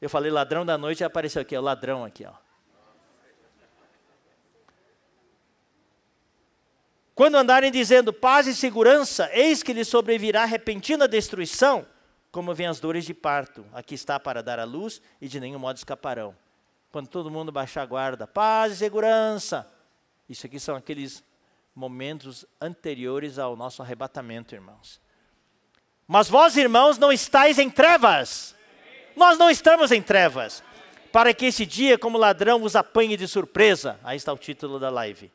Eu falei ladrão da noite e apareceu aqui, é o ladrão aqui, ó. Quando andarem dizendo paz e segurança, eis que lhes sobrevirá repentina destruição, como vêm as dores de parto. Aqui está para dar a luz e de nenhum modo escaparão. Quando todo mundo baixar a guarda, paz e segurança. Isso aqui são aqueles momentos anteriores ao nosso arrebatamento, irmãos. Mas vós, irmãos, não estáis em trevas. Nós não estamos em trevas. Para que esse dia, como ladrão, vos apanhe de surpresa. Aí está o título da live.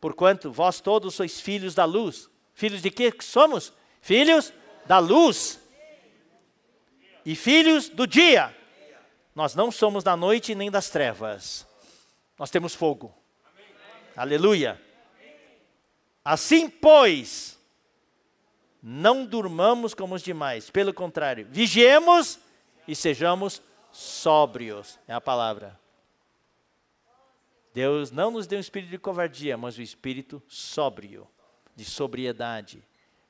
Porquanto vós todos sois filhos da luz. Filhos de que somos? Filhos da luz. E filhos do dia. Nós não somos da noite nem das trevas. Nós temos fogo. Amém. Aleluia. Assim, pois, não durmamos como os demais, pelo contrário, vigiemos e sejamos sóbrios é a palavra. Deus não nos deu um espírito de covardia, mas o um espírito sóbrio, de sobriedade,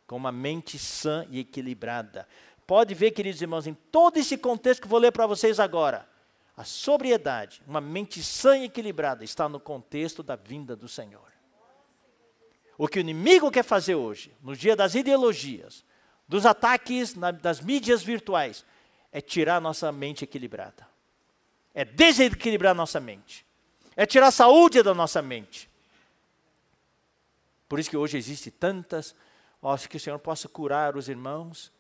com uma mente sã e equilibrada. Pode ver, queridos irmãos, em todo esse contexto que vou ler para vocês agora, a sobriedade, uma mente sã e equilibrada, está no contexto da vinda do Senhor o que o inimigo quer fazer hoje, no dia das ideologias, dos ataques na, das mídias virtuais, é tirar nossa mente equilibrada. É desequilibrar nossa mente. É tirar a saúde da nossa mente. Por isso que hoje existe tantas, ó, que o Senhor possa curar os irmãos,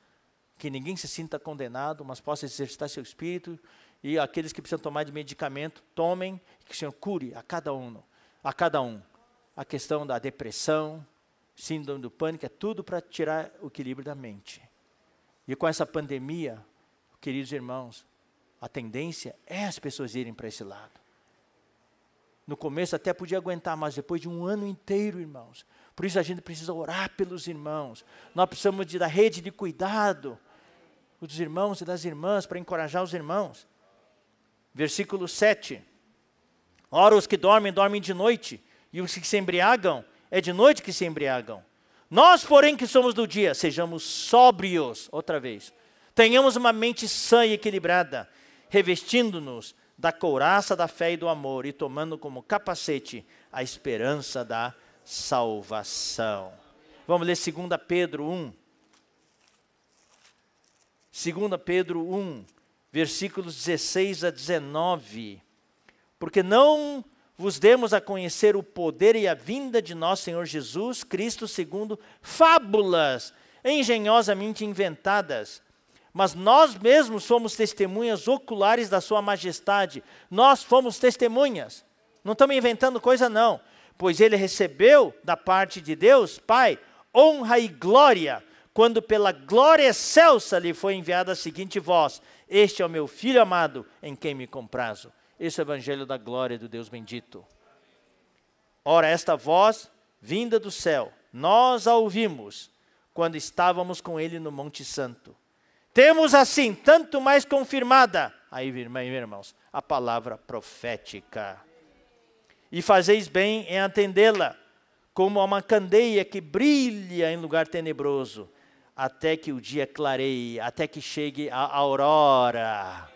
que ninguém se sinta condenado, mas possa exercitar seu espírito, e aqueles que precisam tomar de medicamento, tomem, que o Senhor cure a cada um, a cada um a questão da depressão, síndrome do pânico, é tudo para tirar o equilíbrio da mente. E com essa pandemia, queridos irmãos, a tendência é as pessoas irem para esse lado. No começo até podia aguentar, mas depois de um ano inteiro, irmãos. Por isso a gente precisa orar pelos irmãos. Nós precisamos de, da rede de cuidado dos irmãos e das irmãs para encorajar os irmãos. Versículo 7. Ora, os que dormem, dormem de noite e os que se embriagam, é de noite que se embriagam. Nós, porém, que somos do dia, sejamos sóbrios, outra vez. Tenhamos uma mente sã e equilibrada, revestindo-nos da couraça da fé e do amor e tomando como capacete a esperança da salvação. Vamos ler 2 Pedro 1. 2 Pedro 1, versículos 16 a 19. Porque não vos demos a conhecer o poder e a vinda de nosso Senhor Jesus Cristo, segundo fábulas engenhosamente inventadas. Mas nós mesmos fomos testemunhas oculares da Sua Majestade. Nós fomos testemunhas. Não estamos inventando coisa, não. Pois ele recebeu da parte de Deus, Pai, honra e glória, quando pela glória excelsa lhe foi enviada a seguinte voz: Este é o meu filho amado, em quem me comprazo esse é evangelho da glória do Deus bendito. Ora, esta voz vinda do céu, nós a ouvimos quando estávamos com ele no Monte Santo. Temos assim, tanto mais confirmada, aí, irmã e irmãos, a palavra profética. E fazeis bem em atendê-la, como a uma candeia que brilha em lugar tenebroso, até que o dia clareie, até que chegue a aurora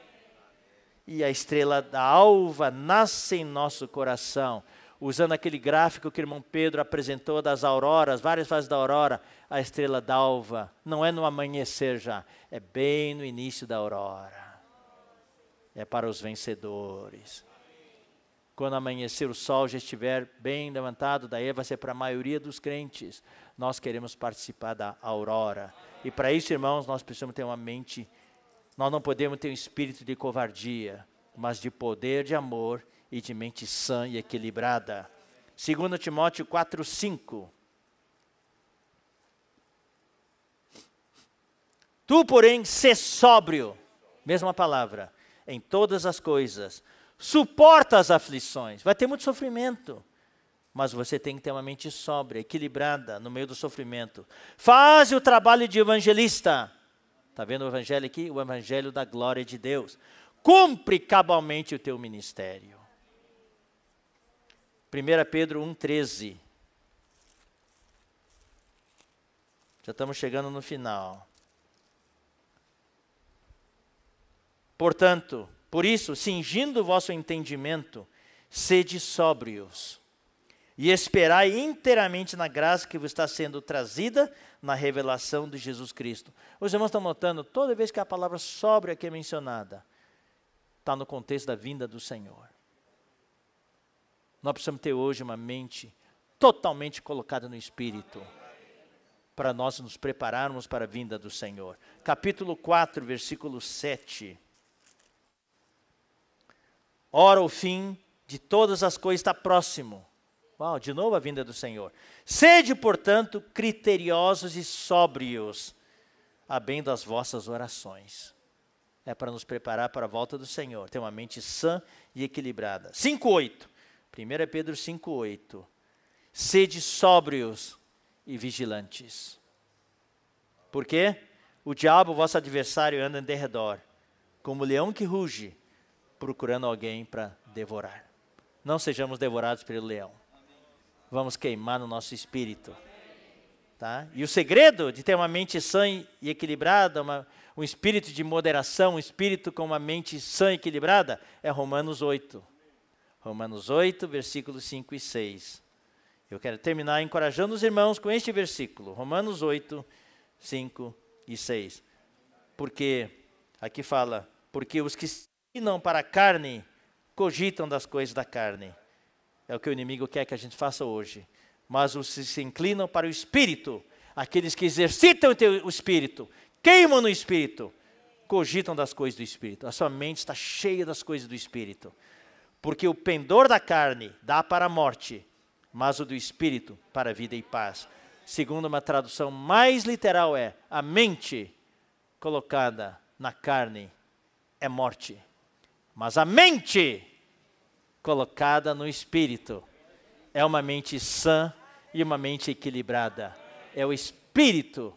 e a estrela da alva nasce em nosso coração. Usando aquele gráfico que o irmão Pedro apresentou das auroras, várias fases da aurora, a estrela da alva não é no amanhecer já, é bem no início da aurora. É para os vencedores. Quando amanhecer o sol já estiver bem levantado, daí vai ser para a maioria dos crentes. Nós queremos participar da aurora. E para isso, irmãos, nós precisamos ter uma mente nós não podemos ter um espírito de covardia, mas de poder, de amor e de mente sã e equilibrada. 2 Timóteo 4, 5. Tu, porém, sê sóbrio, mesma palavra, em todas as coisas. Suporta as aflições. Vai ter muito sofrimento, mas você tem que ter uma mente sóbria, equilibrada no meio do sofrimento. Faz o trabalho de evangelista Está vendo o evangelho aqui? O evangelho da glória de Deus. Cumpre cabalmente o teu ministério. 1 Pedro 1,13. Já estamos chegando no final. Portanto, por isso, cingindo o vosso entendimento, sede sóbrios e esperai inteiramente na graça que vos está sendo trazida na revelação de Jesus Cristo. Os irmãos estão notando, toda vez que a palavra sobre aqui é mencionada, está no contexto da vinda do Senhor. Nós precisamos ter hoje uma mente totalmente colocada no Espírito, para nós nos prepararmos para a vinda do Senhor. Capítulo 4, versículo 7. Ora, o fim de todas as coisas está próximo. Uau, de novo a vinda do Senhor. Sede, portanto, criteriosos e sóbrios, a bem das vossas orações. É para nos preparar para a volta do Senhor, ter uma mente sã e equilibrada. 5,8. 1 Pedro 5,8. Sede sóbrios e vigilantes. Por quê? O diabo, vosso adversário, anda em derredor, como leão que ruge, procurando alguém para devorar. Não sejamos devorados pelo leão vamos queimar no nosso espírito. Tá? E o segredo de ter uma mente sã e equilibrada, uma, um espírito de moderação, um espírito com uma mente sã e equilibrada, é Romanos 8. Romanos 8, versículos 5 e 6. Eu quero terminar encorajando os irmãos com este versículo, Romanos 8, 5 e 6. Porque, aqui fala, porque os que se para a carne cogitam das coisas da carne é o que o inimigo quer que a gente faça hoje. Mas os que se inclinam para o espírito, aqueles que exercitam o espírito, queimam no espírito, cogitam das coisas do espírito. A sua mente está cheia das coisas do espírito. Porque o pendor da carne dá para a morte, mas o do espírito para a vida e paz. Segundo uma tradução mais literal é: a mente colocada na carne é morte, mas a mente colocada no espírito. É uma mente sã e uma mente equilibrada. É o espírito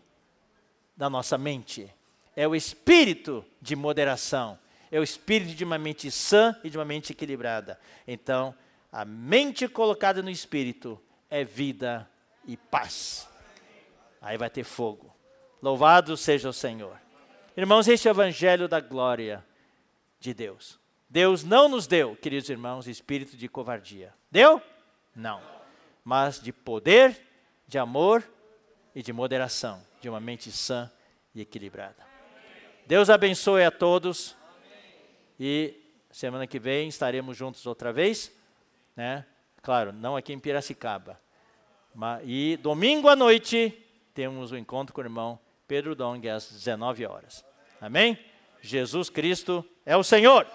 da nossa mente. É o espírito de moderação. É o espírito de uma mente sã e de uma mente equilibrada. Então, a mente colocada no espírito é vida e paz. Aí vai ter fogo. Louvado seja o Senhor. Irmãos, este é o evangelho da glória de Deus. Deus não nos deu, queridos irmãos, espírito de covardia. Deu? Não. Mas de poder, de amor e de moderação, de uma mente sã e equilibrada. Deus abençoe a todos. E semana que vem estaremos juntos outra vez, né? Claro, não aqui em Piracicaba. Mas, e domingo à noite temos o um encontro com o irmão Pedro Dong às 19 horas. Amém? Jesus Cristo é o Senhor.